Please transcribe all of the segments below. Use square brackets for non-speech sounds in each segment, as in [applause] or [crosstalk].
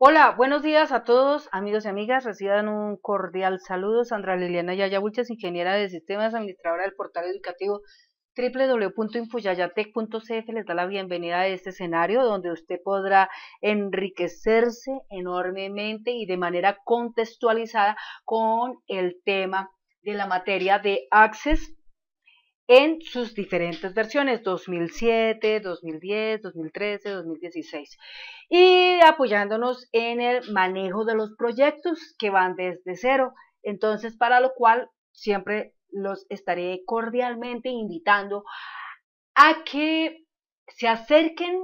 Hola, buenos días a todos, amigos y amigas. Reciban un cordial saludo. Sandra Liliana Yayabuchas, ingeniera de sistemas, administradora del portal educativo www.infoyayatec.cf les da la bienvenida a este escenario donde usted podrá enriquecerse enormemente y de manera contextualizada con el tema de la materia de Access en sus diferentes versiones, 2007, 2010, 2013, 2016, y apoyándonos en el manejo de los proyectos que van desde cero. Entonces, para lo cual siempre los estaré cordialmente invitando a que se acerquen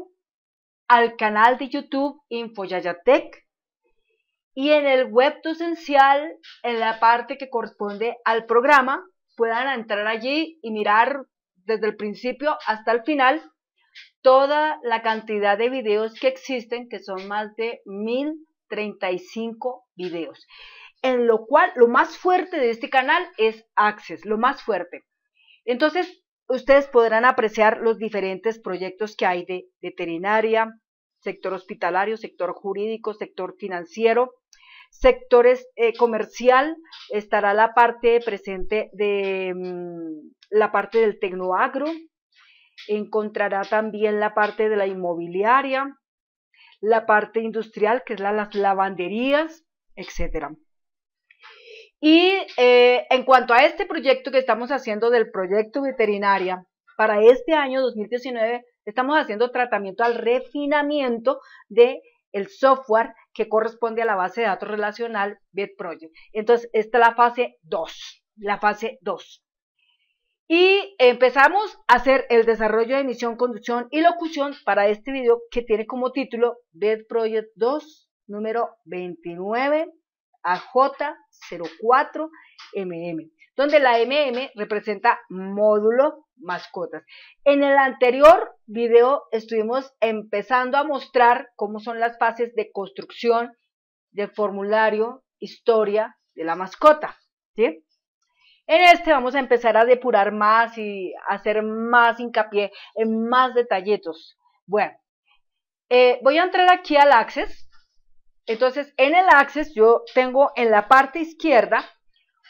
al canal de YouTube Infoyayatec y en el web docencial, en la parte que corresponde al programa, puedan entrar allí y mirar desde el principio hasta el final toda la cantidad de videos que existen, que son más de 1035 videos. En lo cual, lo más fuerte de este canal es Access, lo más fuerte. Entonces, ustedes podrán apreciar los diferentes proyectos que hay de veterinaria, sector hospitalario, sector jurídico, sector financiero, sectores eh, comercial, estará la parte presente de mm, la parte del tecnoagro, encontrará también la parte de la inmobiliaria, la parte industrial, que es la, las lavanderías, etcétera. Y eh, en cuanto a este proyecto que estamos haciendo del proyecto veterinaria, para este año 2019 estamos haciendo tratamiento al refinamiento de el software que corresponde a la base de datos relacional Bed Project. Entonces, esta es la fase 2, la fase 2. Y empezamos a hacer el desarrollo de emisión, conducción y locución para este video que tiene como título Bed Project 2, número 29, AJ04MM donde la MM representa módulo mascotas. En el anterior video estuvimos empezando a mostrar cómo son las fases de construcción del formulario, historia de la mascota. En este vamos a empezar a depurar más y hacer más hincapié en más detallitos. Bueno, eh, voy a entrar aquí al Access. Entonces, en el Access yo tengo en la parte izquierda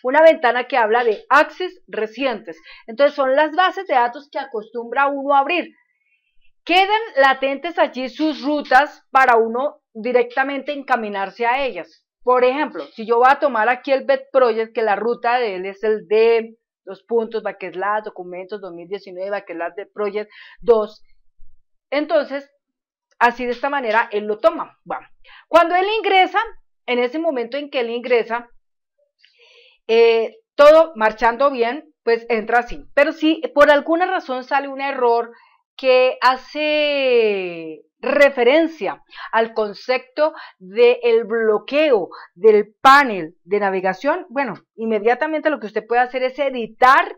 una ventana que habla de access recientes. Entonces son las bases de datos que acostumbra uno a abrir. Quedan latentes allí sus rutas para uno directamente encaminarse a ellas. Por ejemplo, si yo voy a tomar aquí el BED Project, que la ruta de él es el de los puntos, las documentos 2019, que la de Project 2. Entonces, así de esta manera él lo toma. Bueno, cuando él ingresa, en ese momento en que él ingresa, eh, todo marchando bien, pues entra así. Pero si por alguna razón sale un error que hace referencia al concepto del bloqueo del panel de navegación, bueno, inmediatamente lo que usted puede hacer es editar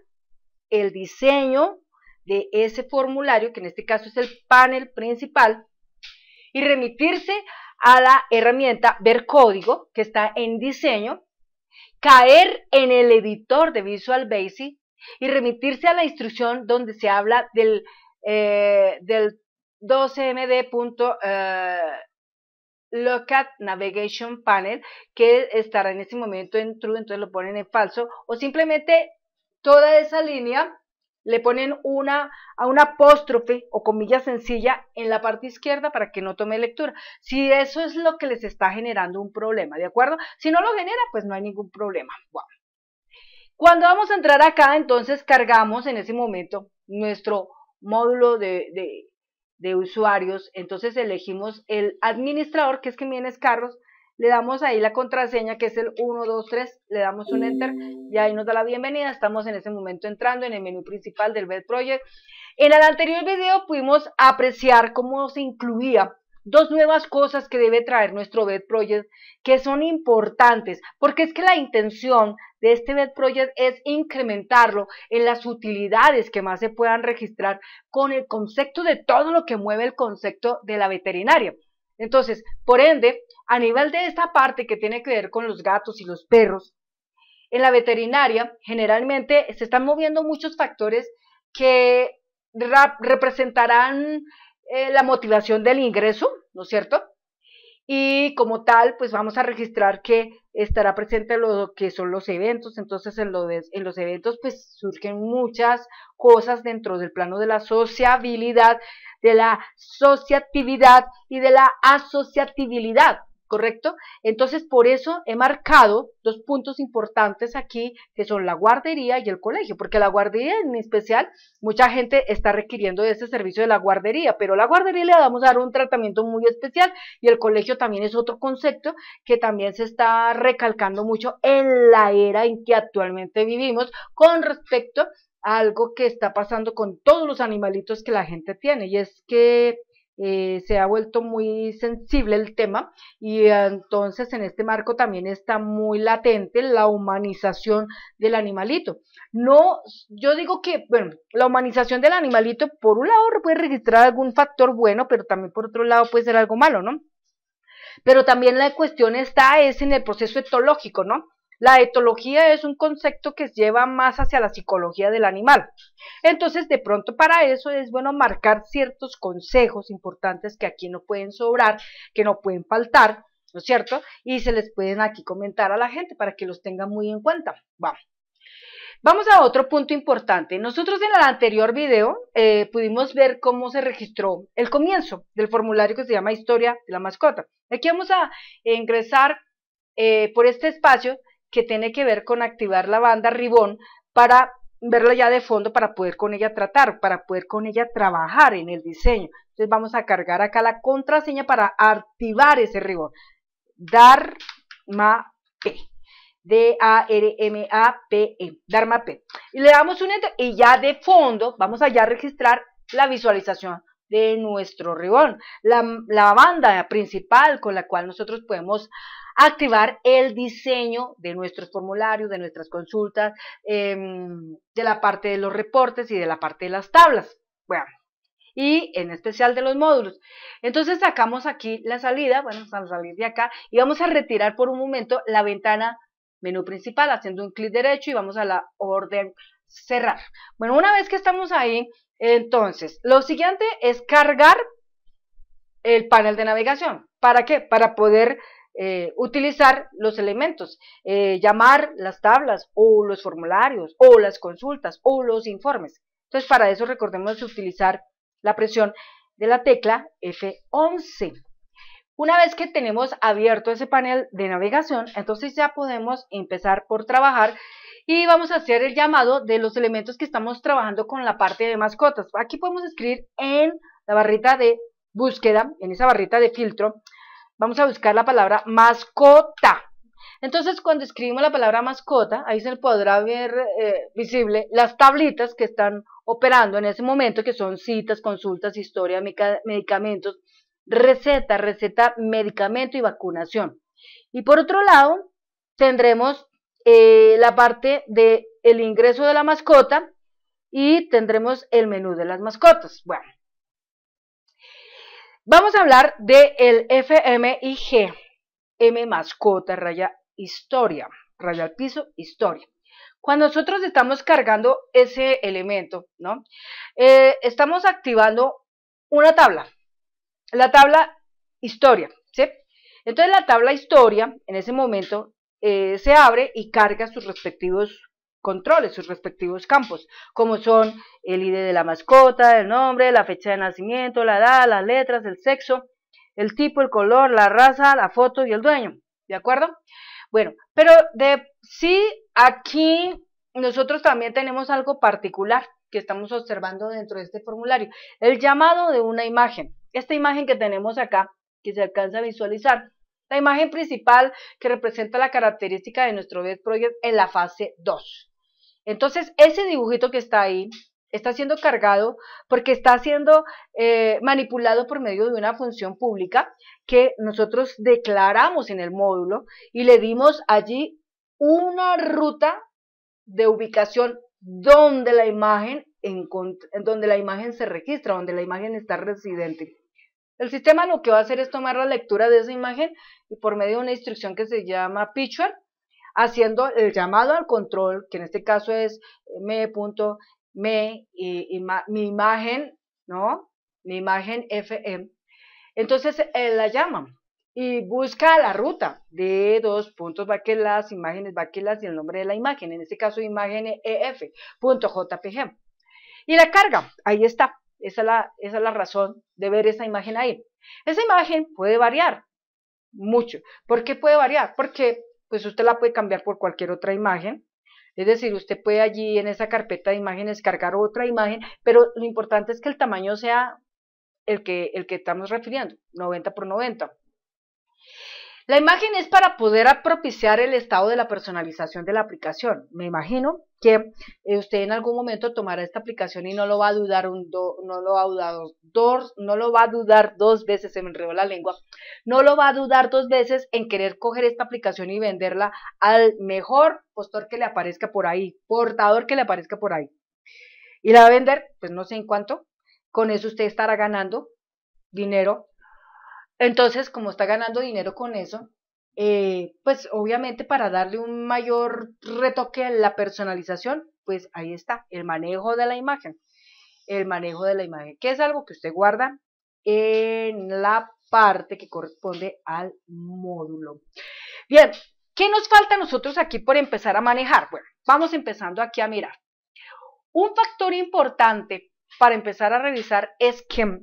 el diseño de ese formulario, que en este caso es el panel principal, y remitirse a la herramienta Ver Código, que está en diseño, caer en el editor de Visual Basic y remitirse a la instrucción donde se habla del, eh, del 12MD. Eh, Navigation Panel, que estará en ese momento en true, entonces lo ponen en falso, o simplemente toda esa línea le ponen una, a una apóstrofe o comilla sencilla en la parte izquierda para que no tome lectura. Si eso es lo que les está generando un problema, ¿de acuerdo? Si no lo genera, pues no hay ningún problema. Cuando vamos a entrar acá, entonces cargamos en ese momento nuestro módulo de, usuarios. Entonces elegimos el administrador, que es que viene carros le damos ahí la contraseña que es el 123, le damos un enter y ahí nos da la bienvenida. Estamos en ese momento entrando en el menú principal del Bed Project. En el anterior video pudimos apreciar cómo se incluía dos nuevas cosas que debe traer nuestro Vet Project que son importantes, porque es que la intención de este Vet Project es incrementarlo en las utilidades que más se puedan registrar con el concepto de todo lo que mueve el concepto de la veterinaria. Entonces, por ende, a nivel de esta parte que tiene que ver con los gatos y los perros, en la veterinaria generalmente se están moviendo muchos factores que representarán eh, la motivación del ingreso, ¿no es cierto? Y como tal, pues vamos a registrar que estará presente lo que son los eventos. Entonces, en, en los eventos, pues surgen muchas cosas dentro del plano de la sociabilidad, de la sociatividad y de la asociatividad. ¿correcto? Entonces, por eso he marcado dos puntos importantes aquí, que son la guardería y el colegio, porque la guardería en especial, mucha gente está requiriendo de este servicio de la guardería, pero la guardería le vamos a dar un tratamiento muy especial y el colegio también es otro concepto que también se está recalcando mucho en la era en que actualmente vivimos con respecto a algo que está pasando con todos los animalitos que la gente tiene y es que eh, se ha vuelto muy sensible el tema y eh, entonces en este marco también está muy latente la humanización del animalito. No, yo digo que, bueno, la humanización del animalito por un lado puede registrar algún factor bueno, pero también por otro lado puede ser algo malo, ¿no? Pero también la cuestión está es en el proceso etológico, ¿no? La etología es un concepto que lleva más hacia la psicología del animal. Entonces, de pronto para eso es bueno marcar ciertos consejos importantes que aquí no pueden sobrar, que no pueden faltar, ¿no es cierto? Y se les pueden aquí comentar a la gente para que los tengan muy en cuenta. Vamos. a otro punto importante. Nosotros en el anterior video eh, pudimos ver cómo se registró el comienzo del formulario que se llama Historia de la Mascota. Aquí vamos a ingresar eh, por este espacio que tiene que ver con activar la banda ribón para verla ya de fondo para poder con ella tratar, para poder con ella trabajar en el diseño. Entonces vamos a cargar acá la contraseña para activar ese ribón. Darma P. D-A-R-M-A-P-E. Darma P. Y le damos un enter y ya de fondo vamos a ya registrar la visualización de nuestro ribón, la, la banda principal con la cual nosotros podemos activar el diseño de nuestros formularios, de nuestras consultas, em, de la parte de los reportes y de la parte de las tablas. Bueno, y en especial de los módulos. Entonces sacamos aquí la salida, bueno, vamos a salir de acá y vamos a retirar por un momento la ventana menú principal haciendo un clic derecho y vamos a la orden cerrar. Bueno, una vez que estamos ahí, entonces, lo siguiente es cargar el panel de navegación. ¿Para qué? Para poder eh, utilizar los elementos, eh, llamar las tablas o los formularios o las consultas o los informes. Entonces, para eso recordemos utilizar la presión de la tecla F11. Una vez que tenemos abierto ese panel de navegación, entonces ya podemos empezar por trabajar y vamos a hacer el llamado de los elementos que estamos trabajando con la parte de mascotas. Aquí podemos escribir en la barrita de búsqueda, en esa barrita de filtro, Vamos a buscar la palabra mascota. Entonces, cuando escribimos la palabra mascota, ahí se podrá ver eh, visible las tablitas que están operando en ese momento, que son citas, consultas, historia, medicamentos, receta, receta, medicamento y vacunación. Y por otro lado, tendremos eh, la parte del el ingreso de la mascota y tendremos el menú de las mascotas. Bueno, Vamos a hablar del el FMIG, M mascota, raya historia, raya al piso, historia. Cuando nosotros estamos cargando ese elemento, ¿no? Eh, estamos activando una tabla, la tabla historia, ¿sí? Entonces la tabla historia en ese momento eh, se abre y carga sus respectivos controles sus respectivos campos, como son el ID de la mascota, el nombre, la fecha de nacimiento, la edad, las letras, el sexo, el tipo, el color, la raza, la foto y el dueño. ¿De acuerdo? Bueno, pero de sí aquí nosotros también tenemos algo particular que estamos observando dentro de este formulario, el llamado de una imagen. Esta imagen que tenemos acá, que se alcanza a visualizar, la imagen principal que representa la característica de nuestro web project en la fase 2. Entonces, ese dibujito que está ahí está siendo cargado porque está siendo eh, manipulado por medio de una función pública que nosotros declaramos en el módulo y le dimos allí una ruta de ubicación donde la imagen, donde la imagen se registra, donde la imagen está residente. El sistema lo que va a hacer es tomar la lectura de esa imagen y por medio de una instrucción que se llama picture, haciendo el llamado al control, que en este caso es eh, me punto y, mi imagen, ¿no? Mi imagen FM. Entonces eh, la llama y busca la ruta de dos puntos, va que las imágenes, va las y el nombre de la imagen, en este caso imagen EF.jpg. Y la carga, ahí está, esa la, esa es la razón de ver esa imagen ahí. Esa imagen puede variar mucho. ¿Por qué puede variar? Porque pues usted la puede cambiar por cualquier otra imagen. Es decir, usted puede allí en esa carpeta de imágenes cargar otra imagen, pero lo importante es que el tamaño sea el que, el que estamos refiriendo, 90 por 90. La imagen es para poder propiciar el estado de la personalización de la aplicación. Me imagino que eh, usted en algún momento tomará esta aplicación y no lo va a dudar un no lo dos, no lo va a dudar dos veces, se me enredó la lengua, no lo va a dudar dos veces en querer coger esta aplicación y venderla al mejor postor que le aparezca por ahí, portador que le aparezca por ahí. Y la va a vender, pues no sé en cuánto, con eso usted estará ganando dinero entonces, como está ganando dinero con eso, eh, pues obviamente para darle un mayor retoque a la personalización, pues ahí está, el manejo de la imagen. El manejo de la imagen, que es algo que usted guarda en la parte que corresponde al módulo. Bien, ¿qué nos falta nosotros aquí por empezar a manejar? Bueno, vamos empezando aquí a mirar. Un factor importante para empezar a revisar es que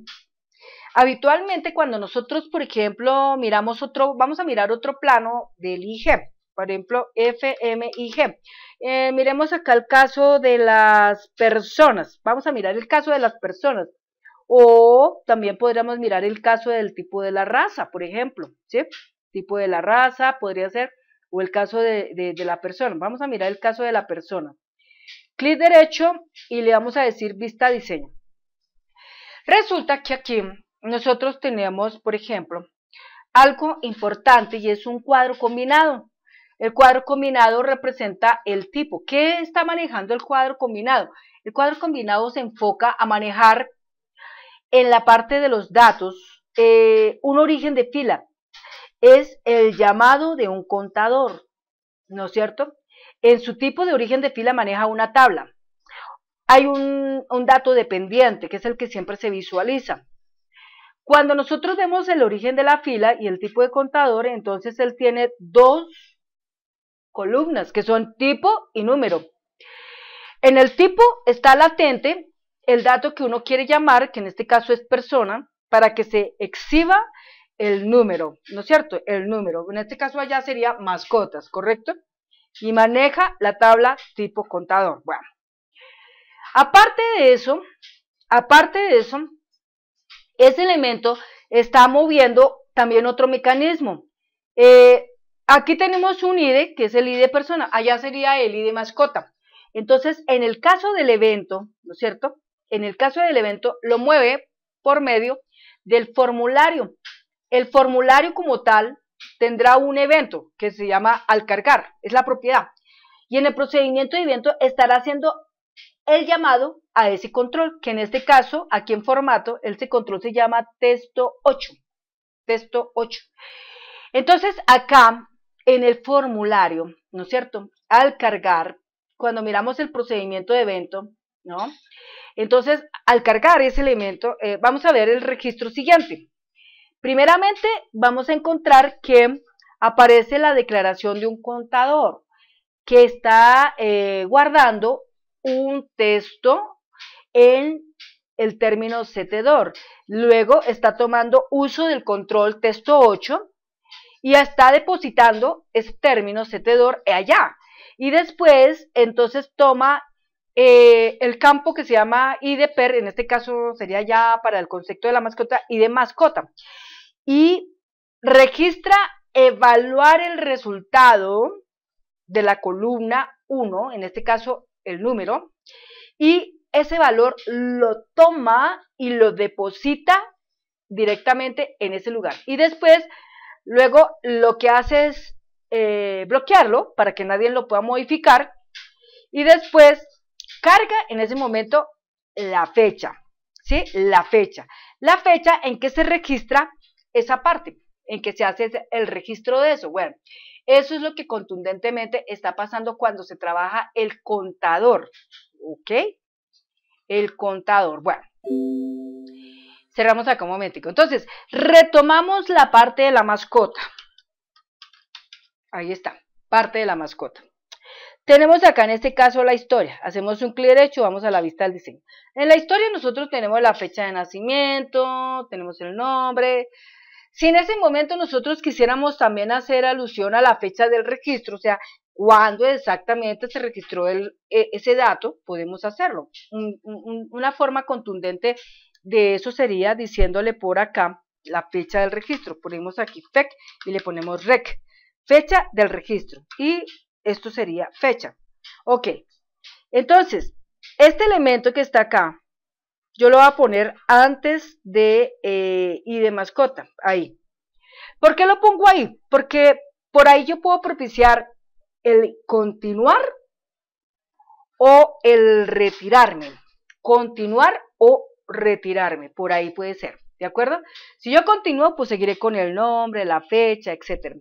Habitualmente cuando nosotros, por ejemplo, miramos otro, vamos a mirar otro plano del IG, por ejemplo, FMIG. Eh, miremos acá el caso de las personas, vamos a mirar el caso de las personas. O también podríamos mirar el caso del tipo de la raza, por ejemplo, ¿sí? Tipo de la raza podría ser, o el caso de, de la persona. Vamos a mirar el caso de la persona. Clic derecho y le vamos a decir vista diseño. Resulta que aquí nosotros tenemos, por ejemplo, algo importante y es un cuadro combinado. El cuadro combinado representa el tipo. ¿Qué está manejando el cuadro combinado? El cuadro combinado se enfoca a manejar en la parte de los datos eh, un origen de fila. Es el llamado de un contador, ¿no es cierto? En su tipo de origen de fila maneja una tabla. Hay un dato dependiente, que es el que siempre se visualiza. Cuando nosotros vemos el origen de la fila y el tipo de contador, entonces él tiene dos columnas que son tipo y número. En el tipo está latente el dato que uno quiere llamar, que en este caso es persona, para que se exhiba el número, ¿no es cierto? El número. En este caso allá sería mascotas, ¿correcto? Y maneja la tabla tipo contador. Bueno. Aparte de eso, aparte de eso, ese elemento está moviendo también otro mecanismo. Eh, aquí tenemos un ID, e, que es el ID e persona, allá sería el ID e mascota. Entonces, en el caso del evento, ¿no es cierto? En el caso del evento, lo mueve por medio del formulario. El formulario como tal tendrá un evento que se llama al cargar, es la propiedad. Y en el procedimiento de evento estará haciendo el llamado a ese control, que en este caso, aquí en formato, ese control se llama texto 8. Texto 8. Entonces, acá en el formulario, ¿no es cierto? Al cargar, cuando miramos el procedimiento de evento, ¿no? Entonces, al cargar ese elemento, eh, vamos a ver el registro siguiente. Primeramente, vamos a encontrar que aparece la declaración de un contador que está eh, guardando un texto en el término setedor. Luego está tomando uso del control texto 8 y está depositando ese término setedor allá. Y después, entonces, toma eh, el campo que se llama IDPER, e en este caso sería ya para el concepto de la mascota, y de mascota. Y registra evaluar el resultado de la columna 1, en este caso el número, y ese valor lo toma y lo deposita directamente en ese lugar. Y después, luego lo que hace es eh, bloquearlo para que nadie lo pueda modificar y después carga en ese momento la fecha, ¿sí? La fecha. La fecha en que se registra esa parte, en que se hace el registro de eso. Bueno, eso es lo que contundentemente está pasando cuando se trabaja el contador, ¿ok? El contador, bueno. Cerramos acá un momentico. Entonces, retomamos la parte de la mascota. Ahí está, parte de la mascota. Tenemos acá en este caso la historia. Hacemos un clic derecho, vamos a la vista del diseño. En la historia nosotros tenemos la fecha de nacimiento, tenemos el nombre, si en ese momento nosotros quisiéramos también hacer alusión a la fecha del registro, o sea, cuándo exactamente se registró e, ese dato, podemos hacerlo. una forma contundente de eso sería diciéndole por acá la fecha del registro. Ponemos aquí FEC y le ponemos REC, fecha del registro. Y esto sería fecha. Ok, entonces, este elemento que está acá, yo lo voy a poner antes de eh, y de mascota, ahí. ¿Por qué lo pongo ahí? Porque por ahí yo puedo propiciar el continuar o el retirarme. Continuar o retirarme, por ahí puede ser. ¿De acuerdo? Si yo continúo, pues seguiré con el nombre, la fecha, etcétera.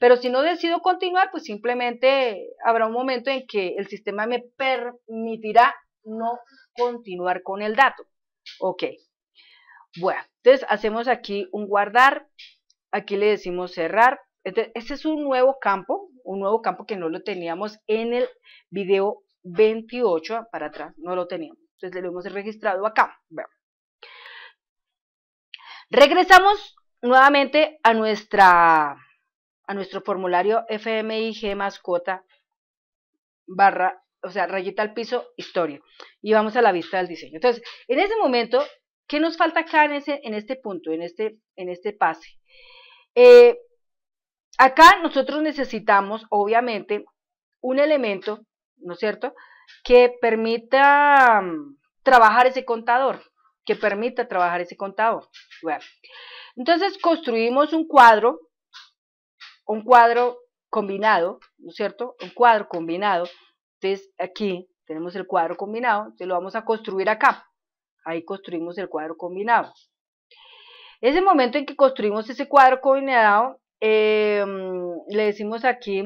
Pero si no decido continuar, pues simplemente habrá un momento en que el sistema me permitirá no continuar con el dato. Ok. Bueno, entonces hacemos aquí un guardar, aquí le decimos cerrar. este, este es un nuevo campo, un nuevo campo que no lo teníamos en el video 28, para atrás no lo teníamos. Entonces lo hemos registrado acá. Regresamos nuevamente a, nuestra, a nuestro formulario FMIG mascota barra o sea, rayita al piso, historia. Y vamos a la vista del diseño. Entonces, en ese momento, ¿qué nos falta acá en, ese, en este punto, en este, en este pase? Eh, acá nosotros necesitamos, obviamente, un elemento, ¿no es cierto?, que permita mm, trabajar ese contador, que permita trabajar ese contador. Bueno, entonces construimos un cuadro, un cuadro combinado, ¿no es cierto?, un cuadro combinado, entonces aquí tenemos el cuadro combinado, entonces lo vamos a construir acá. Ahí construimos el cuadro combinado. Ese momento en que construimos ese cuadro combinado, em, le decimos aquí,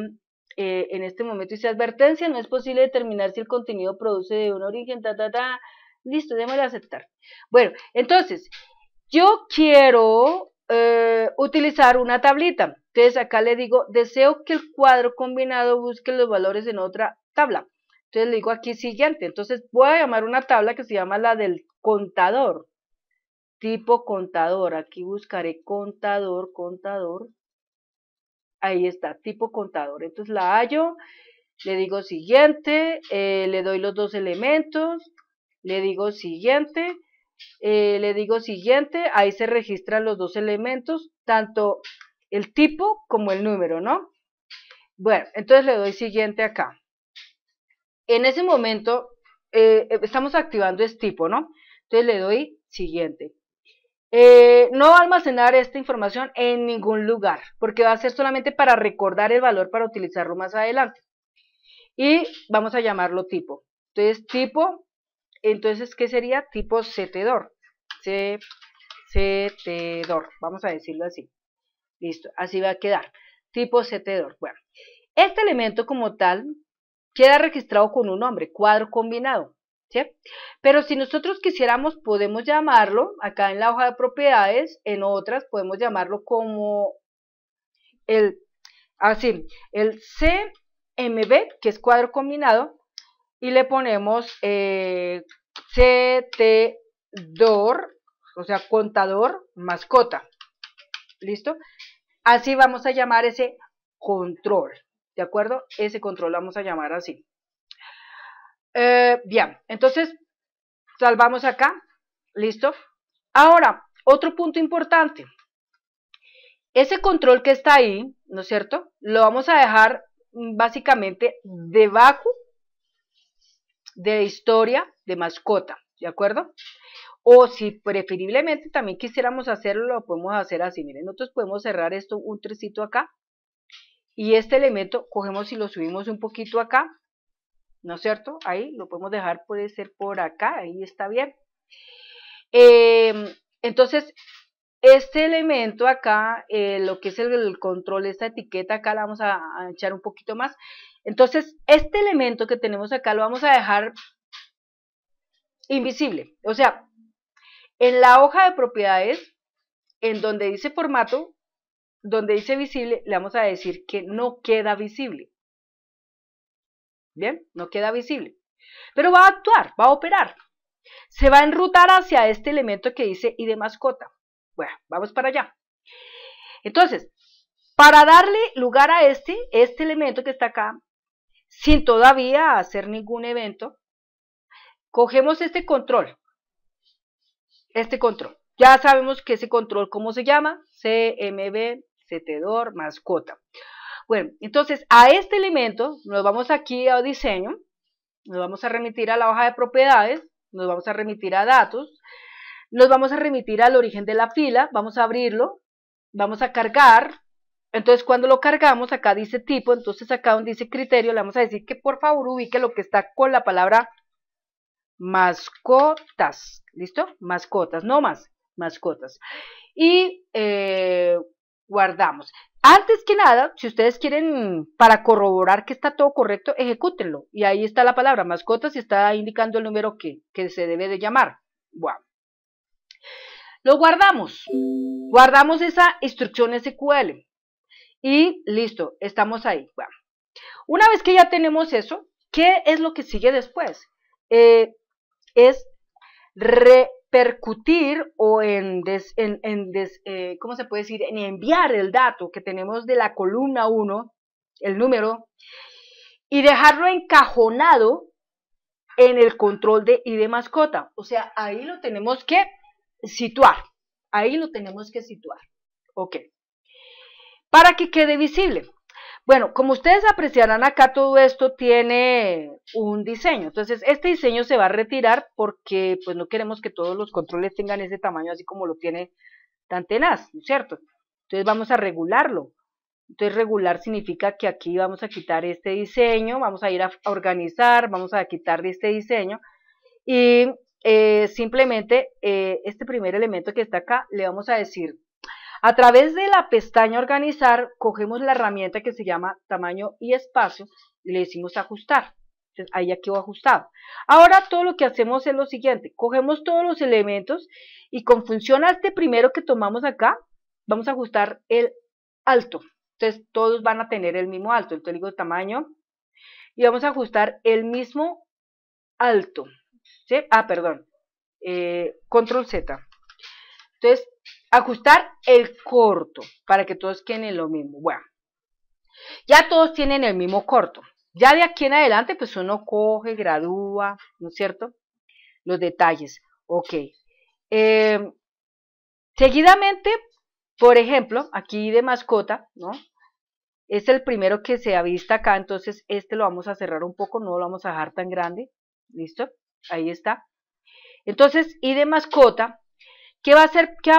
eh, en este momento dice advertencia, no es posible determinar si el contenido produce de un origen, ta, ta, ta. Listo, démosle aceptar. Bueno, entonces, yo quiero eh, utilizar una tablita. Entonces acá le digo, deseo que el cuadro combinado busque los valores en otra tabla. Entonces le digo aquí siguiente. Entonces voy a llamar una tabla que se llama la del contador. Tipo contador. Aquí buscaré contador, contador. Ahí está, tipo contador. Entonces la hallo, le digo siguiente, eh, le doy los dos elementos, le digo siguiente, eh, le digo siguiente, ahí se registran los dos elementos, tanto el tipo como el número, ¿no? Bueno, entonces le doy siguiente acá. En ese momento eh, estamos activando este tipo, ¿no? Entonces le doy siguiente. Eh, no va a almacenar esta información en ningún lugar, porque va a ser solamente para recordar el valor para utilizarlo más adelante. Y vamos a llamarlo tipo. Entonces, tipo, entonces, ¿qué sería? Tipo setedor. Setedor, vamos a decirlo así. Listo, así va a quedar. Tipo setedor. Bueno, este elemento como tal queda registrado con un nombre, cuadro combinado. ¿sí? Pero si nosotros quisiéramos, podemos llamarlo, acá en la hoja de propiedades, en otras podemos llamarlo como el, así, ah, el CMB, que es cuadro combinado, y le ponemos eh, CTDOR, o sea, contador mascota. ¿Listo? Así vamos a llamar ese control. ¿De acuerdo? Ese control vamos a llamar así. Eh, bien, entonces salvamos acá. ¿Listo? Ahora, otro punto importante. Ese control que está ahí, ¿no es cierto? Lo vamos a dejar mm, básicamente debajo de historia de mascota, ¿de acuerdo? O si preferiblemente también quisiéramos hacerlo, lo podemos hacer así. Miren, nosotros podemos cerrar esto un trecito acá y este elemento cogemos y lo subimos un poquito acá, ¿no es cierto? Ahí lo podemos dejar, puede ser por acá, ahí está bien. Em, entonces, este elemento acá, eh, lo que es el, control, esta etiqueta acá la vamos a, echar un poquito más. Entonces, este elemento que tenemos acá lo vamos a dejar invisible. O sea, en la hoja de propiedades, en donde dice formato, donde dice visible, le vamos a decir que no queda visible. Bien, no queda visible. Pero va a actuar, va a operar. Se va a enrutar hacia este elemento que dice y de mascota. Bueno, vamos para allá. Entonces, para darle lugar a este, este elemento que está acá, sin todavía hacer ningún evento, cogemos este control. Este control. Ya sabemos que ese control, ¿cómo se llama? CMB setedor, mascota. Bueno, entonces a este elemento nos vamos aquí a diseño, nos vamos a remitir a la hoja de propiedades, nos vamos a remitir a datos, nos vamos a remitir al origen de la fila, vamos a abrirlo, vamos a cargar, entonces cuando lo cargamos acá dice tipo, entonces acá donde dice criterio le vamos a decir que por favor ubique lo que está con la palabra mascotas, ¿listo? Mascotas, no más, mascotas. Y eh, guardamos. Antes que nada, si ustedes quieren, para corroborar que está todo correcto, ejecútenlo. Y ahí está la palabra mascotas y está indicando el número que, se debe de llamar. Bueno. Lo guardamos. Guardamos esa instrucción SQL. Y listo, estamos ahí. Una vez que ya tenemos eso, ¿qué es lo que sigue después? Eh, es re percutir o en, en, eh, ¿cómo se puede decir? En enviar el dato que tenemos de la columna 1, el número, y dejarlo encajonado en el control de ID mascota. O sea, ahí lo tenemos que situar. Ahí lo tenemos que situar. Ok. Para que quede visible. Bueno, como ustedes apreciarán acá todo esto tiene un diseño, entonces este diseño se va a retirar porque pues no queremos que todos los controles tengan ese tamaño así como lo tiene tan ¿no es cierto? Entonces vamos a regularlo, entonces regular significa que aquí vamos a quitar este diseño, vamos a ir a organizar, vamos a quitar este diseño y eh, simplemente eh, este primer elemento que está acá le vamos a decir a través de la pestaña organizar, cogemos la herramienta que se llama tamaño y espacio y le decimos ajustar. Entonces, ahí ya quedó ajustado. Ahora todo lo que hacemos es lo siguiente, cogemos todos los elementos y con función a este primero que tomamos acá, vamos a ajustar el alto. Entonces todos van a tener el mismo alto, entonces digo tamaño y vamos a ajustar el mismo alto. Ah, perdón, eh, control Z. Entonces ajustar el corto para que todos queden lo mismo. Bueno, ya todos tienen el mismo corto. Ya de aquí en adelante, pues uno coge, gradúa, ¿no es cierto? Los detalles. Ok. Eh, seguidamente, por ejemplo, aquí de mascota, ¿no? Es el primero que se avista acá, entonces este lo vamos a cerrar un poco, no lo vamos a dejar tan grande. ¿Listo? Ahí está. Entonces, y de mascota, ¿Qué va a,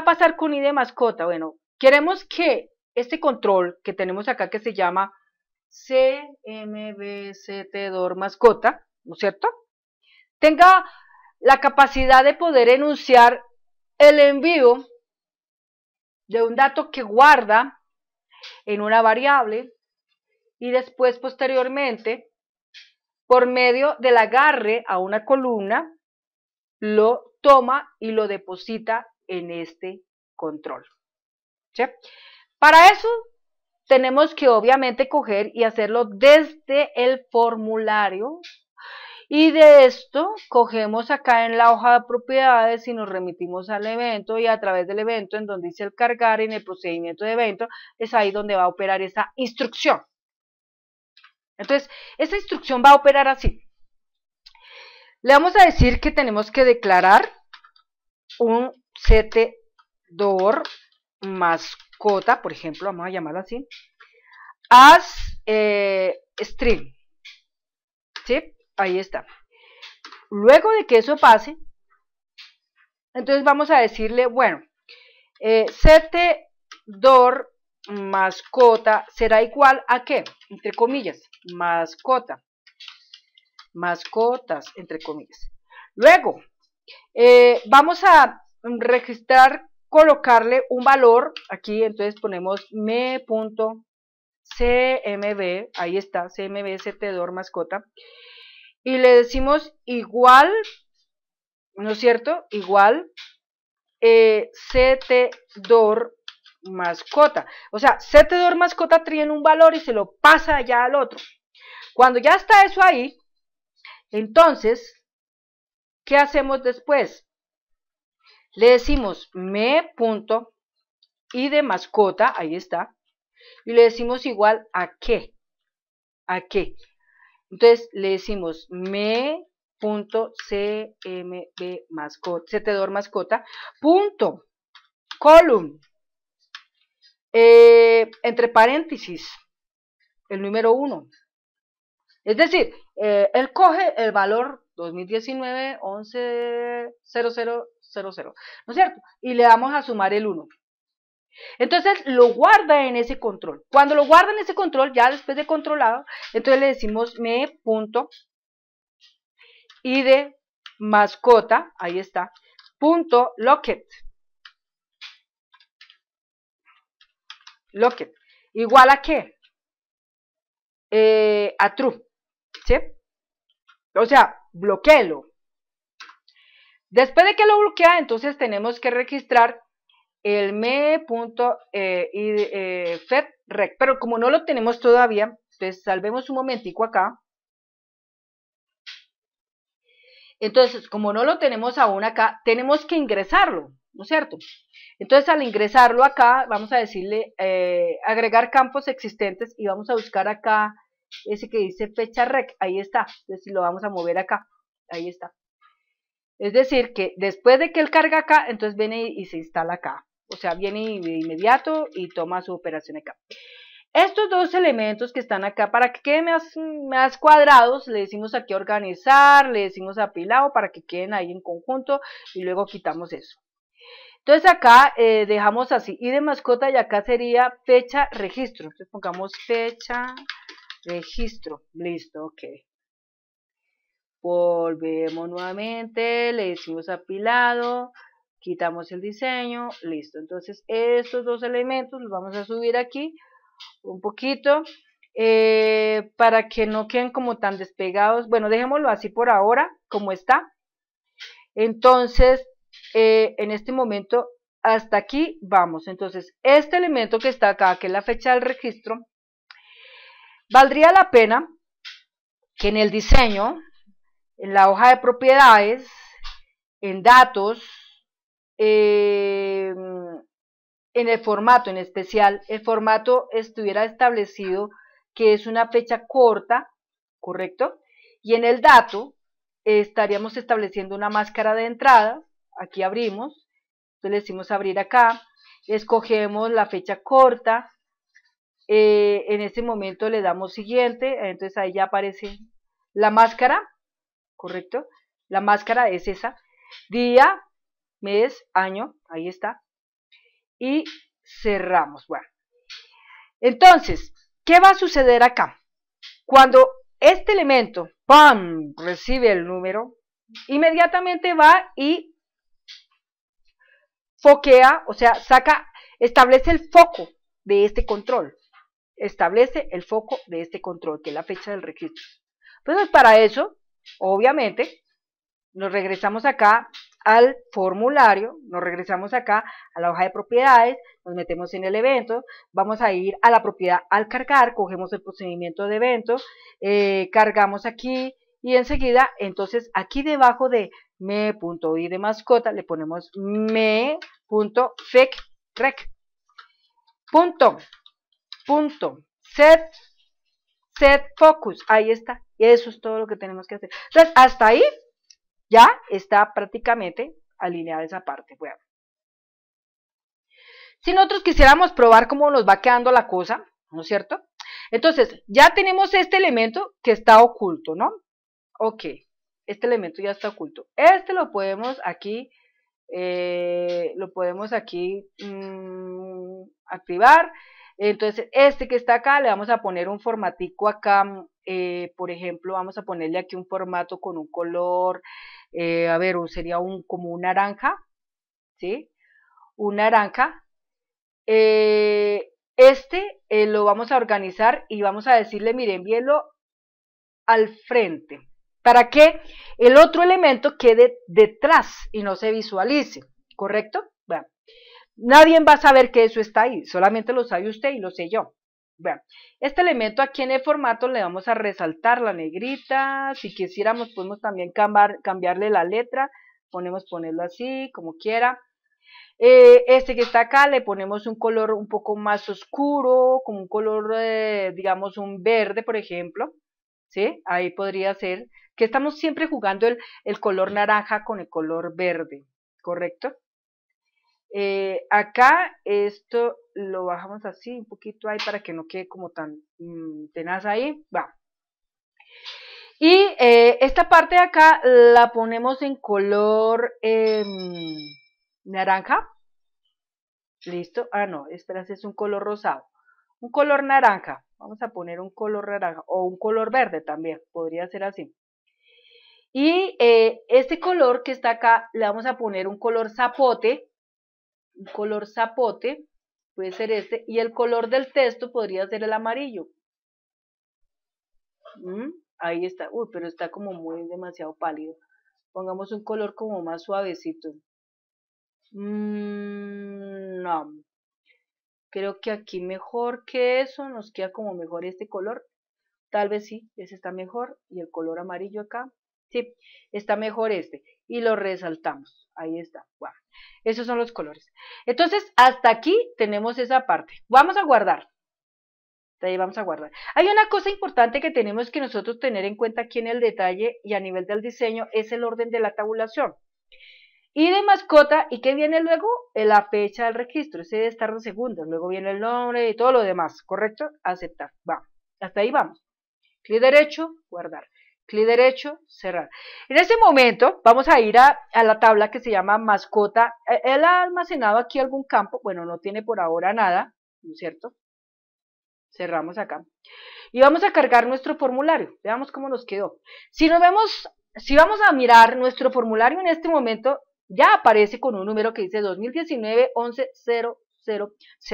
pasar con ID mascota? Bueno, queremos que este control que tenemos acá que se llama CMBCTDOR mascota, ¿no es cierto? Tenga la capacidad de poder enunciar el envío de un dato que guarda en una variable y después posteriormente por medio del agarre a una columna lo toma y lo deposita en este control. Para eso tenemos que obviamente coger y hacerlo desde el formulario y de esto cogemos acá en la hoja de propiedades y nos remitimos al evento y a través del evento en donde dice el cargar en el procedimiento de evento es ahí donde va a operar esa instrucción. Entonces, esa instrucción va a operar así. Le vamos a decir que tenemos que declarar un setedor mascota, por ejemplo, vamos a llamarlo así, as eh, string. ¿Sí? Ahí está. Luego de que eso pase, entonces vamos a decirle, bueno, eh, setedor mascota será igual a qué, entre comillas, mascota mascotas, entre comillas. Luego, eh, vamos a registrar, colocarle un valor, aquí entonces ponemos cmb ahí está, cmb setedor mascota, y le decimos igual, ¿no es cierto? Igual, setedor eh, mascota. O sea, setedor mascota tiene un valor y se lo pasa allá al otro. Cuando ya está eso ahí, entonces, ¿qué hacemos después? Le decimos me punto mascota, ahí está, y le decimos igual a qué, a qué. Entonces le decimos me punto mascota, setedor mascota, punto, column, eh, entre paréntesis, el número 1. Es decir, eh, él coge el valor 2019 11 00 ¿no es cierto? Y le vamos a sumar el 1. Entonces lo guarda en ese control. Cuando lo guarda en ese control, ya después de controlado, entonces le decimos me punto y de mascota, ahí está, punto locket. Locket. ¿Igual a qué? Eh, a true. O sea, bloqueelo. Después de que lo bloquea, entonces tenemos que registrar el me.fedrec, eh, eh, pero como no lo tenemos todavía, entonces salvemos un momentico acá. Entonces, como no lo tenemos aún acá, tenemos que ingresarlo, ¿no es cierto? Entonces, al ingresarlo acá, vamos a decirle eh, agregar campos existentes y vamos a buscar acá ese que dice fecha rec, ahí está, entonces lo vamos a mover acá, ahí está. Es decir, que después de que él carga acá, entonces viene y se instala acá. O sea, viene de inmediato y toma su operación acá. Estos dos elementos que están acá, para que queden más, más, cuadrados, le decimos aquí organizar, le decimos apilado, para que queden ahí en conjunto, y luego quitamos eso. Entonces acá eh, dejamos así, y de mascota, y acá sería fecha registro. Entonces pongamos fecha registro, listo, ok. Volvemos nuevamente, le decimos apilado, quitamos el diseño, listo. Entonces estos dos elementos los vamos a subir aquí un poquito eh, para que no queden como tan despegados. Bueno, dejémoslo así por ahora, como está. Entonces, eh, en este momento, hasta aquí vamos. Entonces, este elemento que está acá, que es la fecha del registro, Valdría la pena que en el diseño, en la hoja de propiedades, en datos, eh, en el formato en especial, el formato estuviera establecido que es una fecha corta, ¿correcto? Y en el dato eh, estaríamos estableciendo una máscara de entrada, aquí abrimos, le decimos abrir acá, escogemos la fecha corta, eh, en este momento le damos siguiente, entonces ahí ya aparece la máscara, ¿correcto? La máscara es esa. Día, mes, año, ahí está. Y cerramos. Bueno, entonces, ¿qué va a suceder acá? Cuando este elemento, ¡pam!, recibe el número, inmediatamente va y foquea, o sea, saca, establece el foco de este control establece el foco de este control, que es la fecha del registro. Entonces, para eso, obviamente, nos regresamos acá al formulario, nos regresamos acá a la hoja de propiedades, nos metemos en el evento, vamos a ir a la propiedad al cargar, cogemos el procedimiento de evento, eh, cargamos aquí y enseguida, entonces aquí debajo de me.id de mascota le ponemos me.fecrec. Punto. Punto. Set, set focus. Ahí está. Y eso es todo lo que tenemos que hacer. Entonces, hasta ahí ya está prácticamente alineada esa parte. Bueno. Si nosotros quisiéramos probar cómo nos va quedando la cosa, ¿no es cierto? Entonces, ya tenemos este elemento que está oculto, ¿no? Ok, este elemento ya está oculto. Este lo podemos aquí, eh, lo podemos aquí mm, activar. Entonces, este que está acá, le vamos a poner un formatico acá. Eh, por ejemplo, vamos a ponerle aquí un formato con un color, eh, a ver, sería un, como un naranja, ¿sí? Un naranja. Eh, este lo vamos a organizar y vamos a decirle, miren, envíelo al frente, para que el otro elemento quede detrás y no se visualice, ¿correcto? Nadie va a saber que eso está ahí, solamente lo sabe usted y lo sé yo. Bueno, este elemento aquí en el formato le vamos a resaltar la negrita, si quisiéramos podemos también cambiarle la letra, ponemos ponerlo así, como quiera. Eh, este que está acá le ponemos un color un poco más oscuro, como un color, eh, digamos, un verde, por ejemplo, ¿sí? Ahí podría ser que estamos siempre jugando el, el color naranja con el color verde, ¿correcto? Eh, acá esto lo bajamos así un poquito ahí para que no quede como tan mm, tenaz ahí. Va. Y eh, esta parte de acá la ponemos en color eh, naranja. Listo. Ah, no, espera, es un color rosado. Un color naranja. Vamos a poner un color naranja o un color verde también. Podría ser así. Y este color que está acá le vamos a poner un color zapote un color zapote, puede ser este, y el color del texto podría ser el amarillo. Mm, ahí está, uy, pero está como muy demasiado pálido. Pongamos un color como más suavecito. Mm, no, creo que aquí mejor que eso, nos queda como mejor este color. Tal vez sí, ese está mejor y el color amarillo acá. ¿sí? Está mejor este y lo resaltamos. Ahí está. Esos son los colores. Entonces, hasta aquí tenemos esa parte. Vamos a guardar. Ahí vamos a guardar. Hay una cosa importante que tenemos que nosotros tener en cuenta aquí en el detalle y a nivel del diseño es el orden de la tabulación. Y de mascota, ¿y qué viene luego? La fecha del registro, ese debe estar en segundos, luego viene el nombre y todo lo demás, ¿correcto? Aceptar, va, hasta ahí vamos. Clic derecho, guardar clic derecho, cerrar. En este momento vamos a ir a, la tabla que se llama mascota. Eh, él ha almacenado aquí algún campo, bueno, no tiene por ahora nada, ¿no es cierto? Cerramos acá. Y vamos a cargar nuestro formulario, veamos cómo nos quedó. Si nos vemos, si vamos a mirar nuestro formulario en este momento, ya aparece con un número que dice 2019 11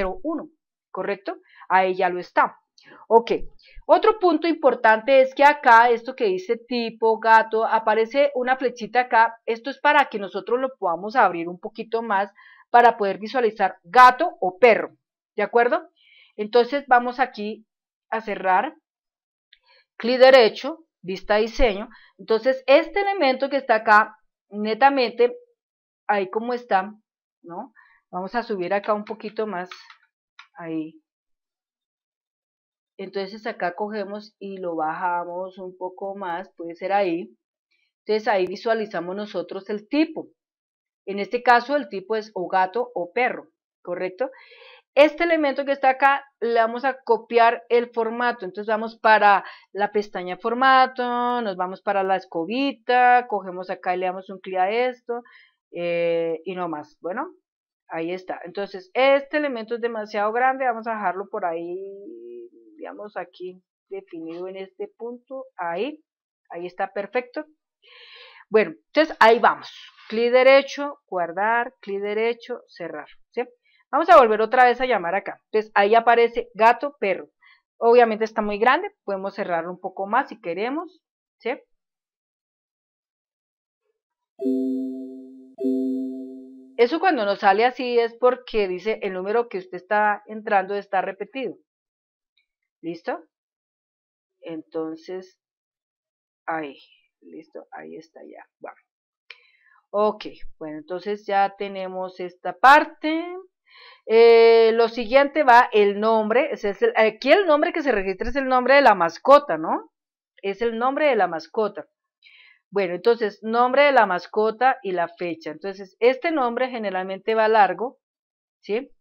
0001, ¿correcto? Ahí ya lo está. Ok, otro punto importante es que acá, esto que dice tipo, gato, aparece una flechita acá. Esto es para que nosotros lo podamos abrir un poquito más para poder visualizar gato o perro, ¿de acuerdo? Entonces vamos aquí a cerrar, clic derecho, vista diseño. Entonces este elemento que está acá, netamente, ahí como está, ¿no? Vamos a subir acá un poquito más, ahí, entonces acá cogemos y lo bajamos un poco más, puede ser ahí. Entonces ahí visualizamos nosotros el tipo. En este caso el tipo es o gato o perro, ¿correcto? Este elemento que está acá le vamos a copiar el formato. Entonces vamos para la pestaña formato, nos vamos para la escobita, cogemos acá y le damos un clic a esto eh, y no más. Bueno, ahí está. Entonces este elemento es demasiado grande, vamos a dejarlo por ahí aquí definido en este punto, ahí, ahí está perfecto. Bueno, entonces ahí vamos, clic derecho, guardar, clic derecho, cerrar, Vamos a volver otra vez a llamar acá, entonces ahí aparece gato, perro, obviamente está muy grande, podemos cerrarlo un poco más si queremos, Eso cuando nos sale así es porque dice el número que usted está entrando está repetido. ¿Listo? Entonces, ahí, listo, ahí está ya, bueno, Ok, bueno, entonces ya tenemos esta parte. Eh, lo siguiente va el nombre, es aquí el nombre que se registra es el nombre de la mascota, ¿no? Es el nombre de la mascota. Bueno, entonces, nombre de la mascota y la fecha. Entonces, este nombre generalmente va largo, ¿sí?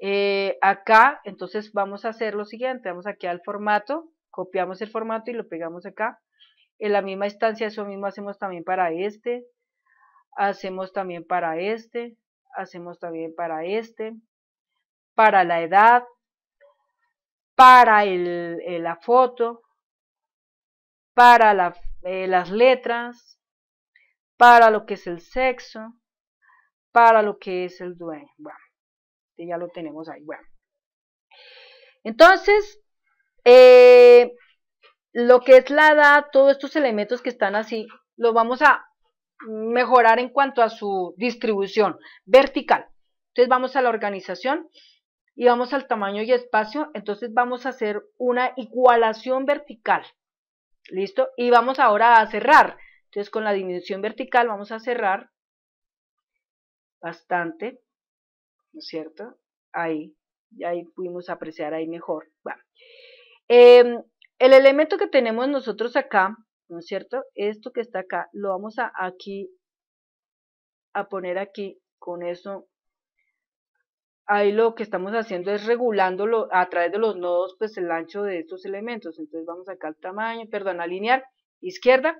Eh, acá, entonces vamos a hacer lo siguiente, vamos aquí al formato, copiamos el formato y lo pegamos acá. En la misma instancia, eso mismo hacemos también para este, hacemos también para este, hacemos también para este, para la edad, para el, eh, la foto, para eh, las letras, para lo que es el sexo, para lo que es el dueño ya lo tenemos ahí, bueno. Entonces, eh, lo que es la edad, todos estos elementos que están así, los vamos a mejorar en cuanto a su distribución vertical. Entonces vamos a la organización y vamos al tamaño y espacio, entonces vamos a hacer una igualación vertical. ¿Listo? Y vamos ahora a cerrar. Entonces con la disminución vertical vamos a cerrar bastante cierto? Ahí, ahí pudimos apreciar ahí mejor. Em, el elemento que tenemos nosotros acá, ¿no es cierto? Esto que está acá, lo vamos a aquí, a poner aquí, con eso, ahí lo que estamos haciendo es regulándolo a través de los nodos, pues el ancho de estos elementos, entonces vamos acá al tamaño, perdón, alinear, izquierda,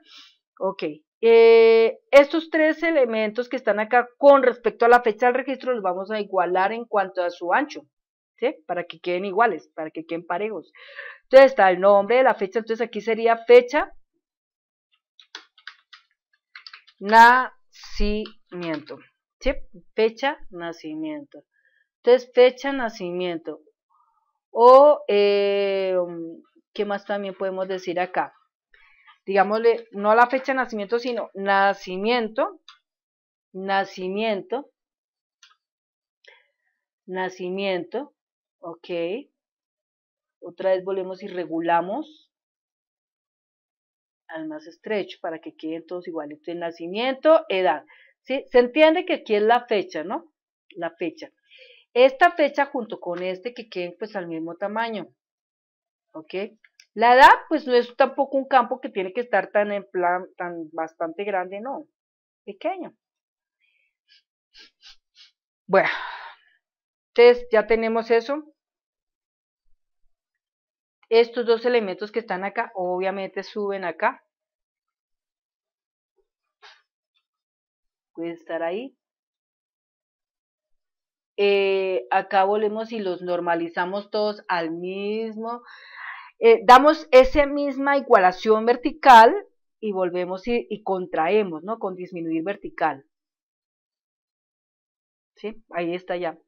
ok, eh, estos tres elementos que están acá con respecto a la fecha del registro los vamos a igualar en cuanto a su ancho, ¿sí? Para que queden iguales, para que queden parejos. Entonces está el nombre de la fecha, entonces aquí sería fecha nacimiento, ¿sí? Fecha nacimiento. Entonces fecha nacimiento. O, eh, ¿qué más también podemos decir acá? digámosle, no la fecha de nacimiento, sino nacimiento, nacimiento, nacimiento, ok, otra vez volvemos y regulamos al más estrecho para que queden todos iguales, entonces nacimiento, edad, ¿sí? Se entiende que aquí es la fecha, ¿no? La fecha. Esta fecha junto con este que queden pues al mismo tamaño, ¿ok? La edad, pues no es tampoco un campo que tiene que estar tan en plan, tan bastante grande, no, pequeño. Bueno, entonces ya tenemos eso. Estos dos elementos que están acá, obviamente suben acá. Pueden estar ahí. Eh, acá volvemos y los normalizamos todos al mismo, eh, damos esa misma igualación vertical y volvemos y, y contraemos, ¿no? Con disminuir vertical. ¿Sí? Ahí está ya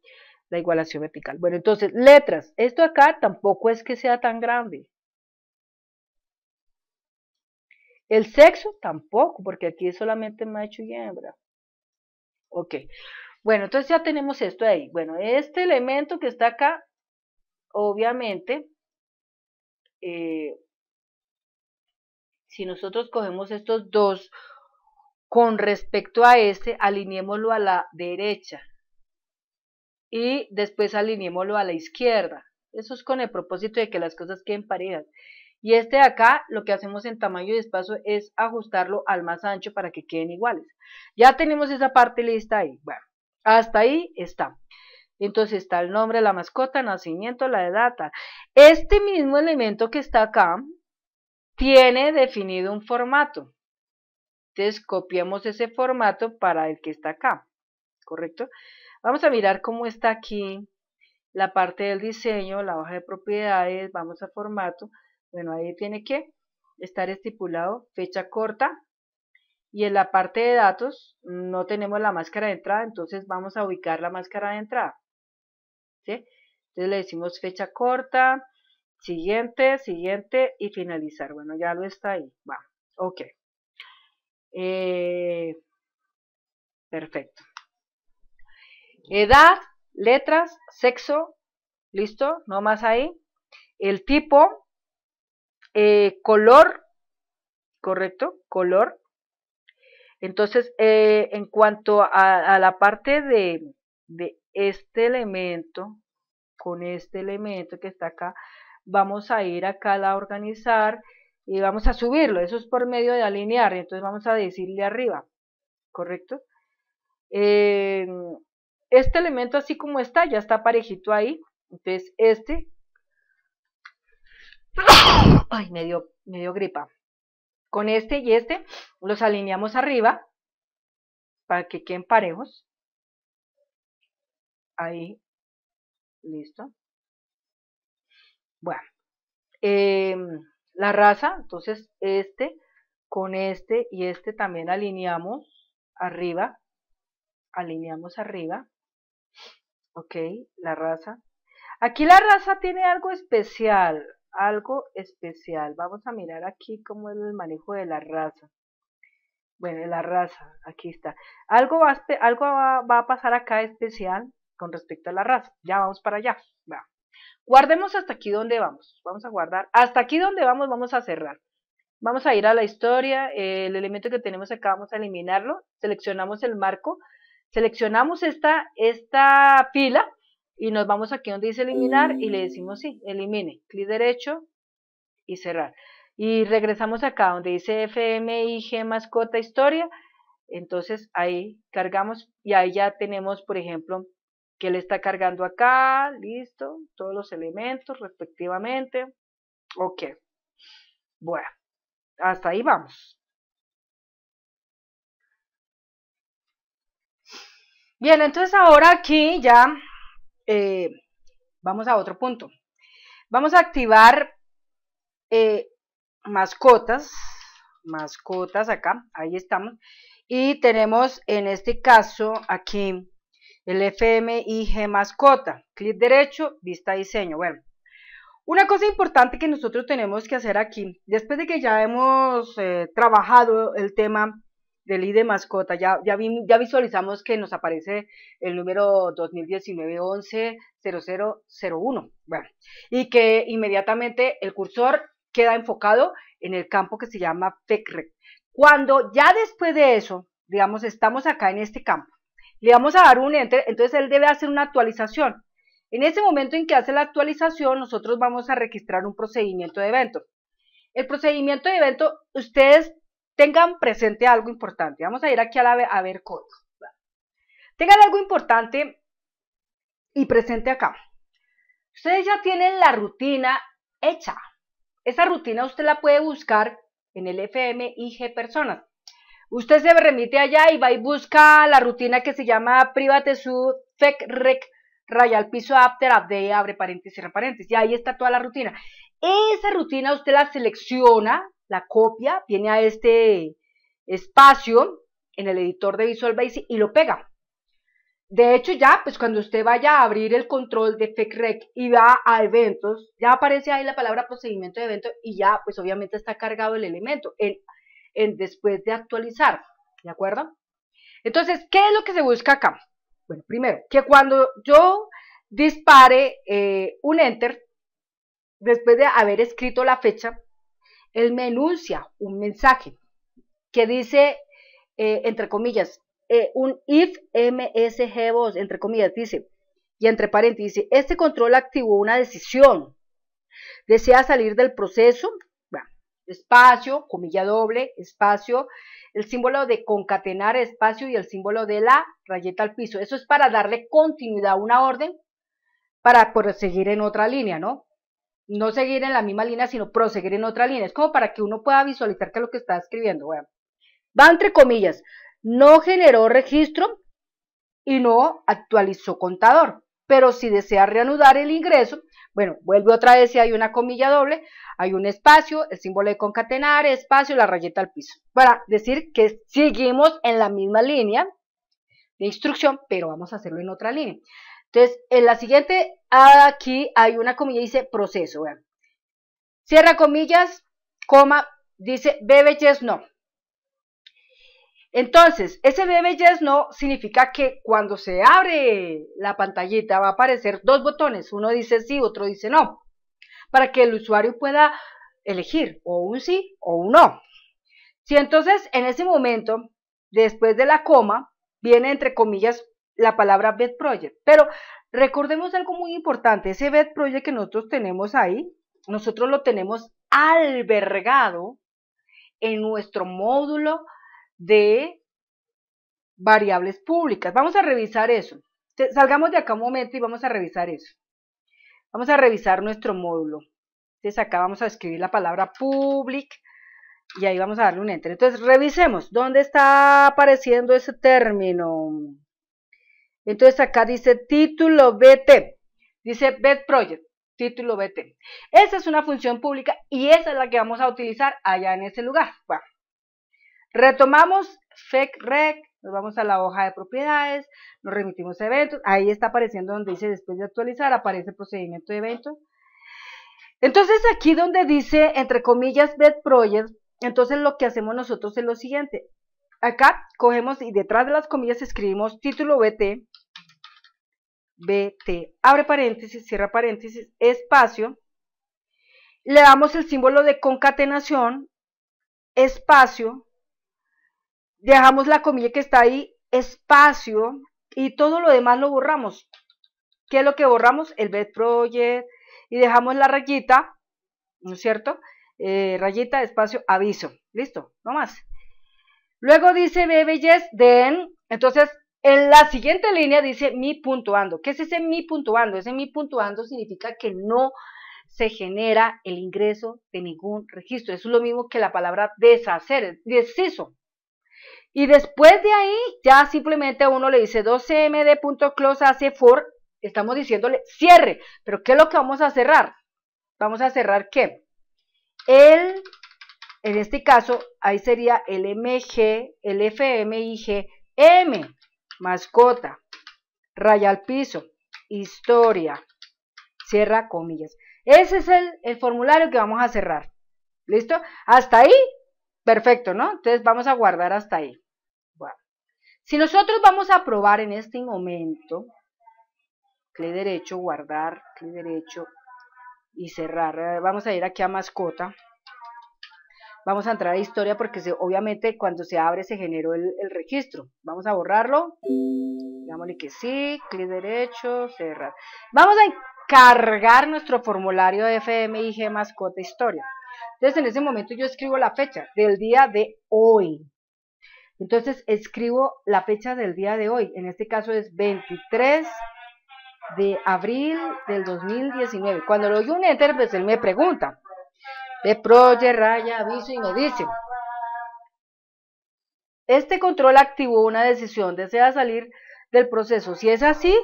la igualación vertical. Bueno, entonces, letras. Esto acá tampoco es que sea tan grande. El sexo tampoco, porque aquí es solamente macho y hembra. Ok. Bueno, entonces ya tenemos esto ahí. Bueno, este elemento que está acá, obviamente, eh, si nosotros cogemos estos dos con respecto a este, alineémoslo a la derecha y después alineémoslo a la izquierda. Eso es con el propósito de que las cosas queden parejas. Y este de acá, lo que hacemos en tamaño y espacio es ajustarlo al más ancho para que queden iguales. Ya tenemos esa parte lista ahí. Bueno, hasta ahí está. Entonces está el nombre la mascota, nacimiento, la de data. Este mismo elemento que está acá tiene definido un formato. Entonces copiamos ese formato para el que está acá, ¿correcto? Vamos a mirar cómo está aquí la parte del diseño, la hoja de propiedades, vamos a formato. Bueno, ahí tiene que estar estipulado fecha corta. Y en la parte de datos no tenemos la máscara de entrada, entonces vamos a ubicar la máscara de entrada. Entonces le decimos fecha corta, siguiente, siguiente y finalizar. Bueno, ya lo está ahí. Va, ok. Eh, perfecto. Edad, letras, sexo, listo, no más ahí. El tipo, eh, color, correcto, color. Entonces, eh, en cuanto a, la parte de, de este elemento, con este elemento que está acá, vamos a ir acá a la organizar y vamos a subirlo, eso es por medio de alinear, entonces vamos a decirle arriba, ¿correcto? Eh, este elemento así como está, ya está parejito ahí, entonces este, [coughs] ay, medio me dio gripa, con este y este los alineamos arriba para que queden parejos, ahí. Listo. Bueno, em, la raza, entonces este con este y este también alineamos arriba, alineamos arriba, ok, la raza. Aquí la raza tiene algo especial, algo especial. Vamos a mirar aquí cómo es el manejo de la raza. Bueno, la raza, aquí está. Algo va, algo va a pasar acá especial, con respecto a la raza. Ya vamos para allá. Guardemos hasta aquí donde vamos. Vamos a guardar. Hasta aquí donde vamos vamos a cerrar. Vamos a ir a la historia. El elemento que tenemos acá vamos a eliminarlo. Seleccionamos el marco. Seleccionamos esta, esta fila y nos vamos aquí donde dice eliminar y le decimos sí, elimine. Clic derecho y cerrar. Y regresamos acá donde dice FMIG mascota historia. Entonces ahí cargamos y ahí ya tenemos, por ejemplo, que le está cargando acá, listo, todos los elementos respectivamente. Ok, bueno, hasta ahí vamos. Bien, entonces ahora aquí ya eh, vamos a otro punto. Vamos a activar eh, mascotas, mascotas acá, ahí estamos. Y tenemos en este caso aquí el FMIG mascota, clic derecho, vista diseño. Bueno, una cosa importante que nosotros tenemos que hacer aquí, después de que ya hemos eh, trabajado el tema del ID mascota, ya, ya, ya visualizamos que nos aparece el número 2019-11-0001, bueno, y que inmediatamente el cursor queda enfocado en el campo que se llama FECREC. E. Cuando ya después de eso, digamos, estamos acá en este campo, le vamos a dar un enter, entonces él debe hacer una actualización. En ese momento en que hace la actualización, nosotros vamos a registrar un procedimiento de evento. El procedimiento de evento, ustedes tengan presente algo importante. Vamos a ir aquí a, la, a ver código. Tengan algo importante y presente acá. Ustedes ya tienen la rutina hecha. Esa rutina usted la puede buscar en el FMIG Personas. Usted se remite allá y va y busca la rutina que se llama Private su Fec Rec Rayal Piso After Update, abre paréntesis, cierra paréntesis. Y ahí está toda la rutina. Esa rutina usted la selecciona, la copia, viene a este espacio en el editor de Visual Basic y lo pega. De hecho, ya, pues cuando usted vaya a abrir el control de FECREC y va a eventos, ya aparece ahí la palabra procedimiento de evento y ya, pues obviamente está cargado el elemento. El, después de actualizar, ¿de acuerdo? Entonces, ¿qué es lo que se busca acá? Bueno, primero, que cuando yo dispare eh, un enter, después de haber escrito la fecha, él me enuncia un mensaje que dice, eh, entre comillas, eh, un if msg entre comillas, dice, y entre paréntesis, este control activó una decisión, desea salir del proceso, espacio, comilla doble, espacio, el símbolo de concatenar espacio y el símbolo de la rayeta al piso. Eso es para darle continuidad a una orden para proseguir en otra línea, ¿no? No seguir en la misma línea, sino proseguir en otra línea. Es como para que uno pueda visualizar que es lo que está escribiendo. va entre comillas. No generó registro y no actualizó contador. Pero si desea reanudar el ingreso, bueno, vuelve otra vez si hay una comilla doble, hay un espacio, el símbolo de concatenar, espacio, la rayeta al piso. Para decir que seguimos en la misma línea de instrucción, pero vamos a hacerlo en otra línea. Entonces, en la siguiente, aquí hay una comilla, dice proceso, Cierra comillas, coma, dice yes, no. Entonces, ese Yes No significa que cuando se abre la pantallita va a aparecer dos botones, uno dice sí, otro dice no, para que el usuario pueda elegir o un sí o un no. Si entonces en ese momento, después de la coma, viene entre comillas la palabra Bed Project, pero recordemos algo muy importante, ese Bed Project que nosotros tenemos ahí, nosotros lo tenemos albergado en nuestro módulo de variables públicas. Vamos a revisar eso. Salgamos de acá un momento y vamos a revisar eso. Vamos a revisar nuestro módulo. Entonces acá vamos a escribir la palabra public y ahí vamos a darle un enter. Entonces revisemos dónde está apareciendo ese término. Entonces acá dice título BT, dice BET Project, título BT. Esa es una función pública y esa es la que vamos a utilizar allá en ese lugar. Bueno, Retomamos FECREC, nos vamos a la hoja de propiedades, nos remitimos a eventos, ahí está apareciendo donde dice después de actualizar, aparece procedimiento de eventos. Entonces aquí donde dice, entre comillas, Bed Project, entonces lo que hacemos nosotros es lo siguiente. Acá cogemos y detrás de las comillas escribimos título BT, BT, abre paréntesis, cierra paréntesis, espacio, le damos el símbolo de concatenación, espacio, dejamos la comilla que está ahí, espacio, y todo lo demás lo borramos. ¿Qué es lo que borramos? El bed project, y dejamos la rayita, ¿no es cierto? Eh, rayita, espacio, aviso. Listo, no más. Luego dice baby yes, entonces en la siguiente línea dice mi puntuando. ¿Qué es ese mi puntuando? Ese mi puntuando significa que no se genera el ingreso de ningún registro. es lo mismo que la palabra deshacer, deshizo. Y después de ahí, ya simplemente uno le dice 12md.close hace for, estamos diciéndole cierre. Pero ¿qué es lo que vamos a cerrar? Vamos a cerrar ¿qué? El, en este caso, ahí sería el mg, el fmig, m, mascota, raya al piso, historia, cierra comillas. Ese es el, el formulario que vamos a cerrar. ¿Listo? Hasta ahí Perfecto, ¿no? Entonces vamos a guardar hasta ahí. Si nosotros vamos a probar en este momento, clic derecho, guardar, clic derecho y cerrar, eh, vamos a ir aquí a mascota, vamos a entrar a historia porque obviamente cuando se abre se generó el, registro, vamos a borrarlo, digámosle que sí, clic derecho, cerrar, vamos a cargar nuestro formulario de FMIG mascota historia, entonces en ese momento yo escribo la fecha del día de hoy, entonces escribo la fecha del día de hoy. En este caso es 23 de abril del 2019. Cuando lo oye un enter, pues él me pregunta. De proye, raya, aviso y me dice. Este control activó una decisión. Desea salir del proceso. Si es así,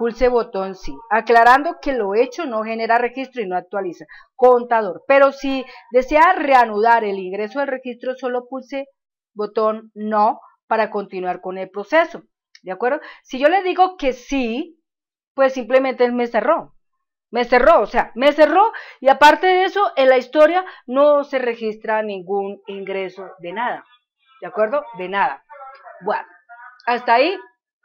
pulse botón sí. Aclarando que lo hecho no genera registro y no actualiza. Contador. Pero si desea reanudar el ingreso al registro, solo pulse botón no para continuar con el proceso. ¿De acuerdo? Si yo le digo que sí, pues simplemente me cerró. Me cerró, o sea, me cerró y aparte de eso, en la historia no se registra ningún ingreso de nada. ¿De acuerdo? De nada. Bueno, hasta ahí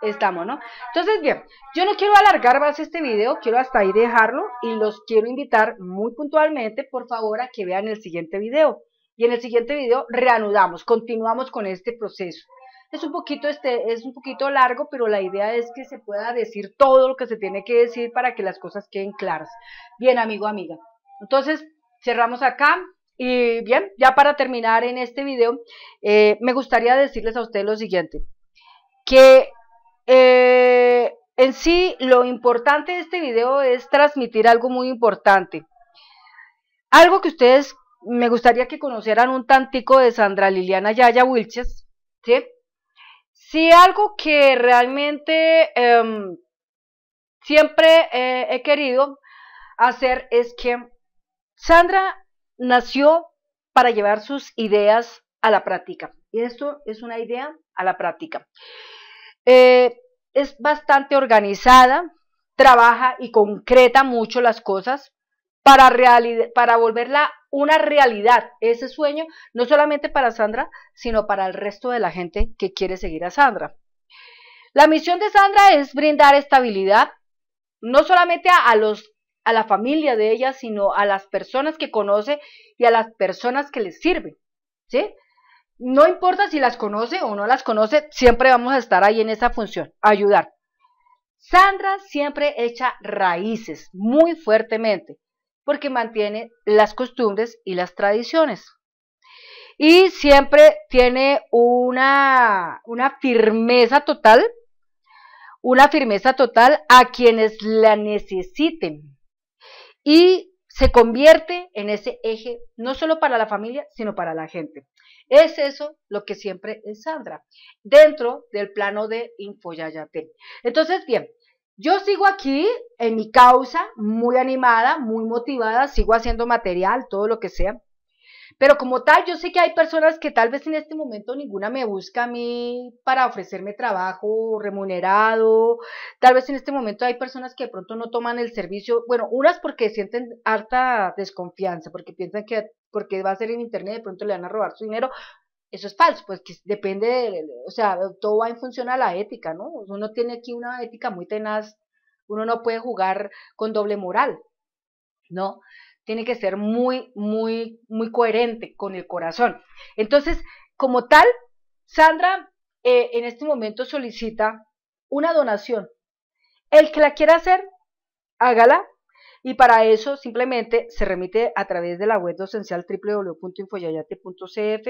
estamos, ¿no? Entonces, bien, yo no quiero alargar más este video, quiero hasta ahí dejarlo y los quiero invitar muy puntualmente, por favor, a que vean el siguiente video y en el siguiente video reanudamos, continuamos con este proceso. Es un, poquito este, es un poquito largo, pero la idea es que se pueda decir todo lo que se tiene que decir para que las cosas queden claras. Bien, amigo, amiga. Entonces, cerramos acá. Y bien, ya para terminar en este video, eh, me gustaría decirles a ustedes lo siguiente, que eh, en sí lo importante de este video es transmitir algo muy importante, algo que ustedes me gustaría que conocieran un tantico de Sandra Liliana Yaya Wilches, ¿sí? algo que realmente em, siempre he querido hacer es que Sandra nació para llevar sus ideas a la práctica. Y esto es una idea a la práctica. Eh, es bastante organizada, trabaja y concreta mucho las cosas para, volverla una realidad, ese sueño, no solamente para Sandra, sino para el resto de la gente que quiere seguir a Sandra. La misión de Sandra es brindar estabilidad, no solamente a, los a la familia de ella, sino a las personas que conoce y a las personas que les sirven, ¿sí? No importa si las conoce o no las conoce, siempre vamos a estar ahí en esa función, ayudar. Sandra siempre echa raíces muy fuertemente porque mantiene las costumbres y las tradiciones. Y siempre tiene una, una firmeza total, una firmeza total a quienes la necesiten. Y se convierte en ese eje, no solo para la familia, sino para la gente. Es eso lo que siempre es Sandra, dentro del plano de Infoyayate. Entonces, bien, yo sigo aquí en mi causa, muy animada, muy motivada, sigo haciendo material, todo lo que sea. Pero como tal, yo sé que hay personas que tal vez en este momento ninguna me busca a mí para ofrecerme trabajo remunerado. Tal vez en este momento hay personas que de pronto no toman el servicio. Bueno, unas porque sienten harta desconfianza, porque piensan que porque va a ser en internet de pronto le van a robar su dinero eso es falso, pues que depende, o sea, todo va en función a la ética, ¿no? Uno tiene aquí una ética muy tenaz, uno no puede jugar con doble moral, ¿no? Tiene que ser muy, muy, muy coherente con el corazón. Entonces, como tal, Sandra eh, en este momento solicita una donación. El que la quiera hacer, hágala, y para eso simplemente se remite a través de la web docencial www.infoyayate.cf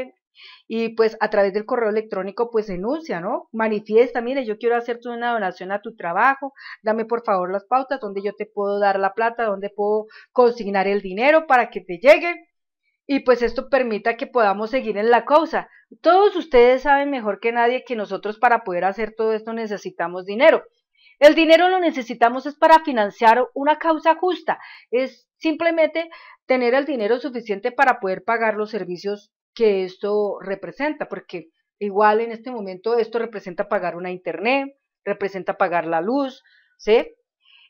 y pues a través del correo electrónico pues enuncia, ¿no? Manifiesta, mire, yo quiero hacerte una donación a tu trabajo, dame por favor las pautas, donde yo te puedo dar la plata, donde puedo consignar el dinero para que te llegue y pues esto permita que podamos seguir en la causa. Todos ustedes saben mejor que nadie que nosotros para poder hacer todo esto necesitamos dinero. El dinero lo necesitamos es para financiar una causa justa, es simplemente tener el dinero suficiente para poder pagar los servicios que esto representa, porque igual en este momento esto representa pagar una internet, representa pagar la luz, ¿sí?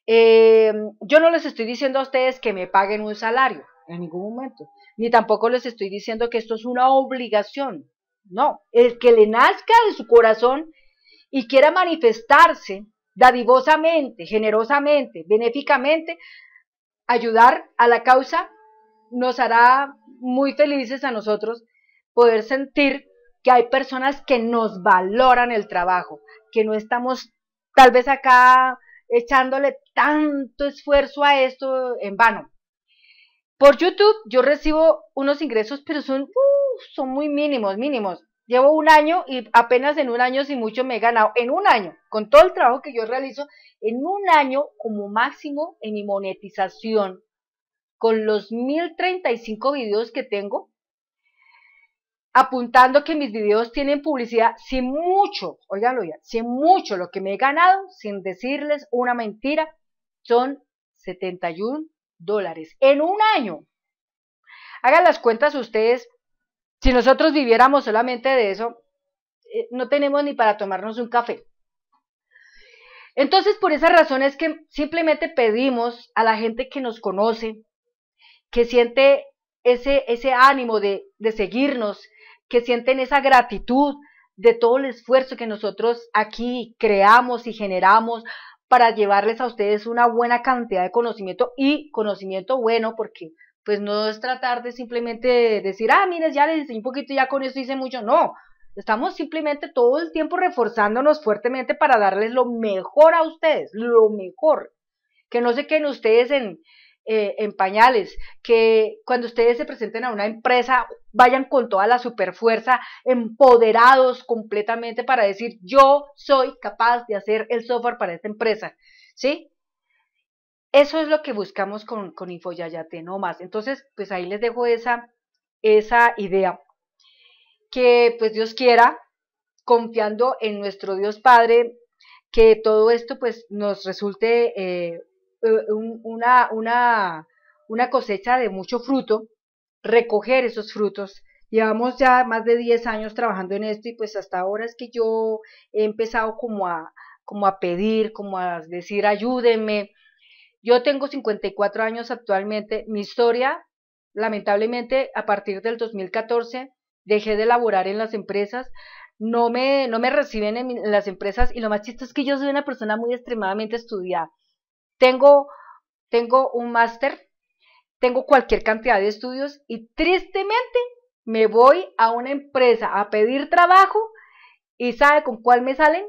Eh, yo no les estoy diciendo a ustedes que me paguen un salario, en ningún momento, ni tampoco les estoy diciendo que esto es una obligación, no, el que le nazca de su corazón y quiera manifestarse dadivosamente, generosamente, benéficamente, ayudar a la causa, nos hará muy felices a nosotros poder sentir que hay personas que nos valoran el trabajo, que no estamos tal vez acá echándole tanto esfuerzo a esto en vano. Por YouTube yo recibo unos ingresos, pero son, uh, son muy mínimos, mínimos. Llevo un año y apenas en un año, si mucho, me he ganado, en un año, con todo el trabajo que yo realizo, en un año como máximo en mi monetización, con los 1035 videos que tengo, apuntando que mis videos tienen publicidad, sin mucho, oiganlo ya, sin mucho lo que me he ganado, sin decirles una mentira, son 71 dólares en un año. Hagan las cuentas ustedes si nosotros viviéramos solamente de eso, eh, no tenemos ni para tomarnos un café. Entonces, por esa razón es que simplemente pedimos a la gente que nos conoce, que siente ese, ese ánimo de, de seguirnos, que sienten esa gratitud de todo el esfuerzo que nosotros aquí creamos y generamos para llevarles a ustedes una buena cantidad de conocimiento y conocimiento bueno, porque pues no es tratar de simplemente decir, ah, mire, ya les hice un poquito, ya con eso hice mucho. No, estamos simplemente todo el tiempo reforzándonos fuertemente para darles lo mejor a ustedes, lo mejor. Que no se queden ustedes en, eh, en pañales, que cuando ustedes se presenten a una empresa vayan con toda la superfuerza, empoderados completamente para decir, yo soy capaz de hacer el software para esta empresa. ¿Sí? Eso es lo que buscamos con, con más. Entonces, pues ahí les dejo esa, esa idea. Que pues Dios quiera, confiando en nuestro Dios Padre, que todo esto pues nos resulte eh, eh, una, una, una cosecha de mucho fruto, recoger esos frutos. Llevamos ya más de 10 años trabajando en esto y pues hasta ahora es que yo he empezado como a, como a pedir, como a decir ayúdenme, yo tengo 54 años actualmente. Mi historia, lamentablemente, a partir del 2014, dejé de laborar en las empresas. No me, no me reciben en, las empresas y lo más chiste es que yo soy una persona muy extremadamente estudiada. Tengo, tengo un máster, tengo cualquier cantidad de estudios y tristemente me voy a una empresa a pedir trabajo y ¿sabe con cuál me salen?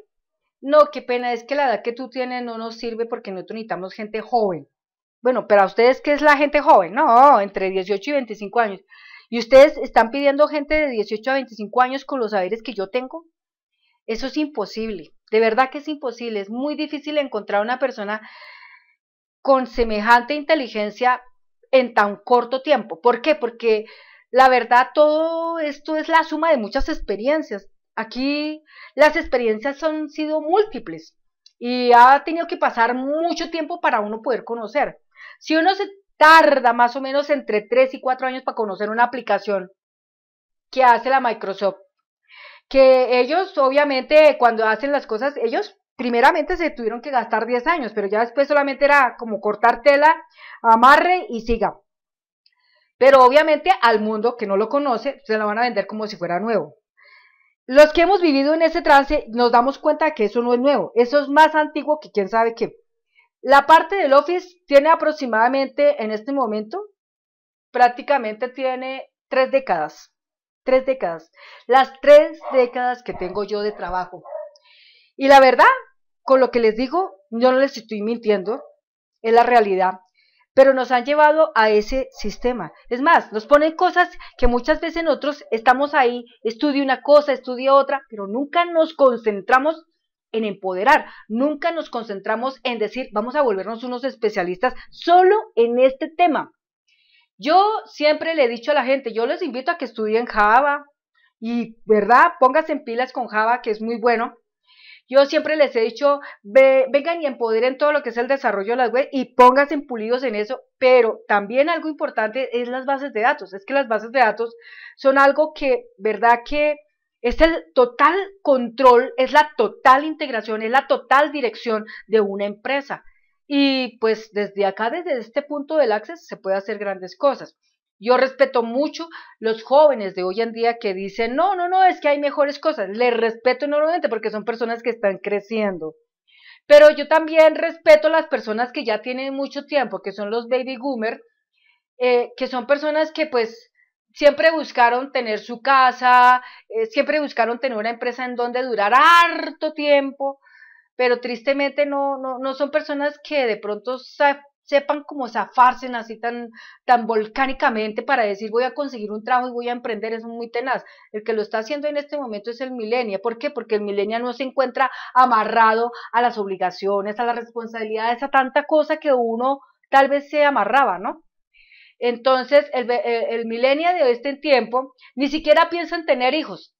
no, qué pena, es que la edad que tú tienes no nos sirve porque nosotros necesitamos gente joven. Bueno, pero a ustedes, ¿qué es la gente joven? No, entre 18 y 25 años. ¿Y ustedes están pidiendo gente de 18 a 25 años con los saberes que yo tengo? Eso es imposible, de verdad que es imposible, es muy difícil encontrar una persona con semejante inteligencia en tan corto tiempo. ¿Por qué? Porque la verdad todo esto es la suma de muchas experiencias, Aquí las experiencias han sido múltiples y ha tenido que pasar mucho tiempo para uno poder conocer. Si uno se tarda más o menos entre 3 y 4 años para conocer una aplicación que hace la Microsoft, que ellos obviamente cuando hacen las cosas, ellos primeramente se tuvieron que gastar 10 años, pero ya después solamente era como cortar tela, amarre y siga. Pero obviamente al mundo que no lo conoce se la van a vender como si fuera nuevo. Los que hemos vivido en ese trance nos damos cuenta que eso no es nuevo, eso es más antiguo que quién sabe qué. La parte del Office tiene aproximadamente en este momento, prácticamente tiene tres décadas, tres décadas, las tres décadas que tengo yo de trabajo. Y la verdad, con lo que les digo, yo no les estoy mintiendo, es la realidad pero nos han llevado a ese sistema. Es más, nos ponen cosas que muchas veces nosotros estamos ahí, estudia una cosa, estudia otra, pero nunca nos concentramos en empoderar, nunca nos concentramos en decir, vamos a volvernos unos especialistas solo en este tema. Yo siempre le he dicho a la gente, yo les invito a que estudien Java y, ¿verdad? Póngase en pilas con Java, que es muy bueno, yo siempre les he dicho, vengan y empoderen todo lo que es el desarrollo de las web y pónganse pulidos en eso, pero también algo importante es las bases de datos. Es que las bases de datos son algo que, ¿verdad? Que es el total control, es la total integración, es la total dirección de una empresa. Y pues desde acá, desde este punto del Access, se puede hacer grandes cosas. Yo respeto mucho los jóvenes de hoy en día que dicen, no, no, no, es que hay mejores cosas. Les respeto enormemente porque son personas que están creciendo. Pero yo también respeto las personas que ya tienen mucho tiempo, que son los baby boomers, eh, que son personas que pues siempre buscaron tener su casa, eh, siempre buscaron tener una empresa en donde durar harto tiempo, pero tristemente no, no, no son personas que de pronto se sepan cómo zafarse así tan, tan volcánicamente para decir voy a conseguir un trabajo y voy a emprender, es muy tenaz. El que lo está haciendo en este momento es el milenio, ¿Por qué? Porque el milenio no se encuentra amarrado a las obligaciones, a las responsabilidades, a tanta cosa que uno tal vez se amarraba, ¿no? Entonces, el, eh, el, de este tiempo ni siquiera piensa en tener hijos.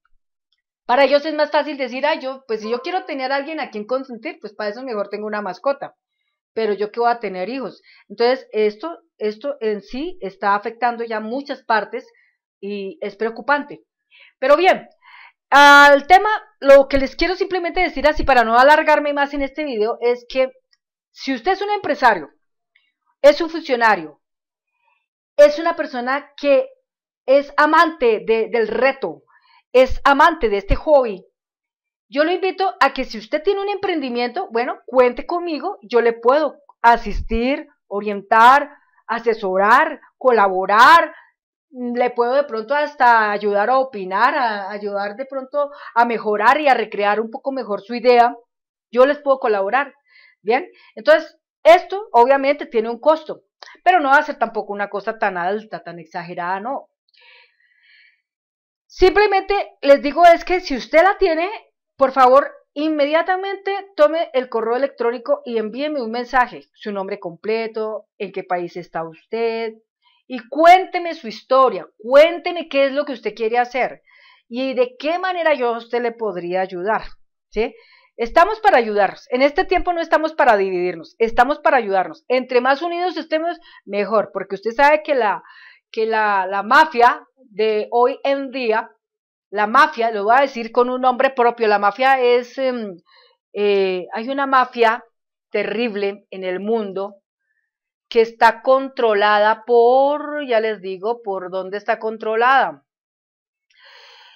Para ellos es más fácil decir, ay, yo, pues si yo quiero tener a alguien a quien consentir, pues para eso mejor tengo una mascota pero yo que voy a tener hijos. Entonces, esto, esto en sí está afectando ya muchas partes y es preocupante. Pero bien, al tema, lo que les quiero simplemente decir así para no alargarme más en este video es que si usted es un empresario, es un funcionario, es una persona que es amante del reto, es amante de este hobby, yo lo invito a que si usted tiene un emprendimiento, bueno, cuente conmigo, yo le puedo asistir, orientar, asesorar, colaborar, le puedo de pronto hasta ayudar a opinar, a ayudar de pronto a mejorar y a recrear un poco mejor su idea. Yo les puedo colaborar. Bien, entonces esto obviamente tiene un costo, pero no va a ser tampoco una cosa tan alta, tan exagerada, no. Simplemente les digo es que si usted la tiene, por favor, inmediatamente tome el correo electrónico y envíeme un mensaje, su nombre completo, en qué país está usted y cuénteme su historia, cuénteme qué es lo que usted quiere hacer y de qué manera yo usted le podría ayudar, ¿sí? Estamos para ayudarnos. En este tiempo no estamos para dividirnos, estamos para ayudarnos. Entre más unidos estemos, mejor, porque usted sabe que la, que la, la mafia de hoy en día la mafia, lo voy a decir con un nombre propio, la mafia es, em, eh, hay una mafia terrible en el mundo que está controlada por, ya les digo, por dónde está controlada.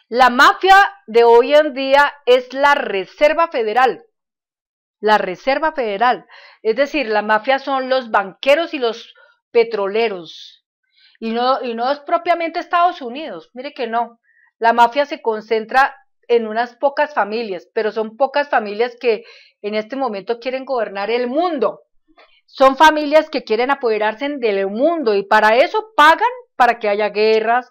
La mafia de hoy en día es la Reserva Federal. La Reserva Federal. Es decir, la mafia son los banqueros y los petroleros. Y no, y no es propiamente Estados Unidos. Mire que no. La mafia se concentra en unas pocas familias, pero son pocas familias que en este momento quieren gobernar el mundo. Son familias que quieren apoderarse del mundo y para eso pagan para que haya guerras,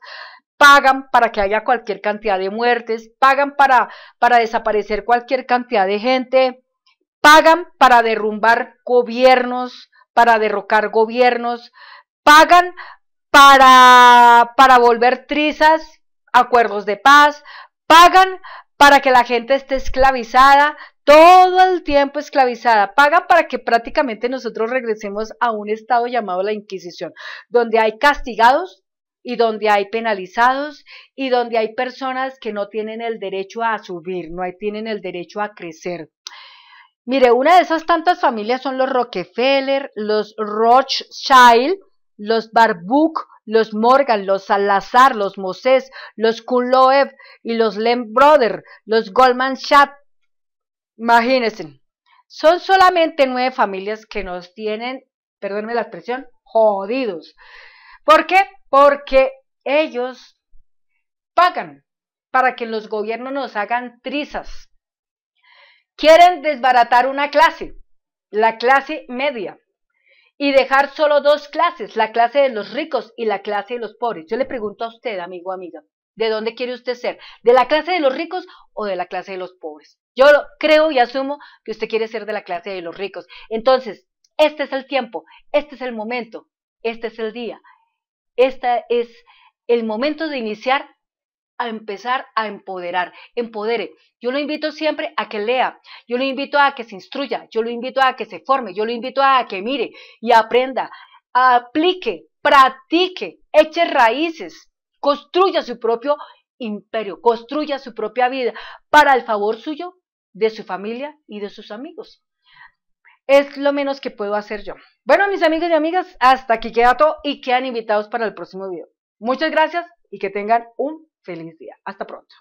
pagan para que haya cualquier cantidad de muertes, pagan para, para desaparecer cualquier cantidad de gente, pagan para derrumbar gobiernos, para derrocar gobiernos, pagan para, para volver trizas acuerdos de paz, pagan para que la gente esté esclavizada, todo el tiempo esclavizada, pagan para que prácticamente nosotros regresemos a un estado llamado la Inquisición, donde hay castigados y donde hay penalizados y donde hay personas que no tienen el derecho a subir, no tienen el derecho a crecer. Mire, una de esas tantas familias son los Rockefeller, los Rothschild, los Barbuk, los Morgan, los Salazar, los Moses, los Kuloev y los Lem Brother, los Goldman Sachs. Imagínense, son solamente nueve familias que nos tienen, perdónenme la expresión, jodidos. ¿Por qué? Porque ellos pagan para que los gobiernos nos hagan trizas. Quieren desbaratar una clase, la clase media y dejar solo dos clases, la clase de los ricos y la clase de los pobres. Yo le pregunto a usted, amigo, amiga, ¿de dónde quiere usted ser? ¿De la clase de los ricos o de la clase de los pobres? Yo creo y asumo que usted quiere ser de la clase de los ricos. Entonces, este es el tiempo, este es el momento, este es el día, este es el momento de iniciar a empezar a empoderar. Empodere. Yo lo invito siempre a que lea, yo lo invito a que se instruya, yo lo invito a que se forme, yo lo invito a que mire y aprenda, aplique, practique, eche raíces, construya su propio imperio, construya su propia vida para el favor suyo, de su familia y de sus amigos. Es lo menos que puedo hacer yo. Bueno, mis amigos y amigas, hasta aquí queda todo y quedan invitados para el próximo video. Muchas gracias y que tengan un feliz día. Hasta pronto.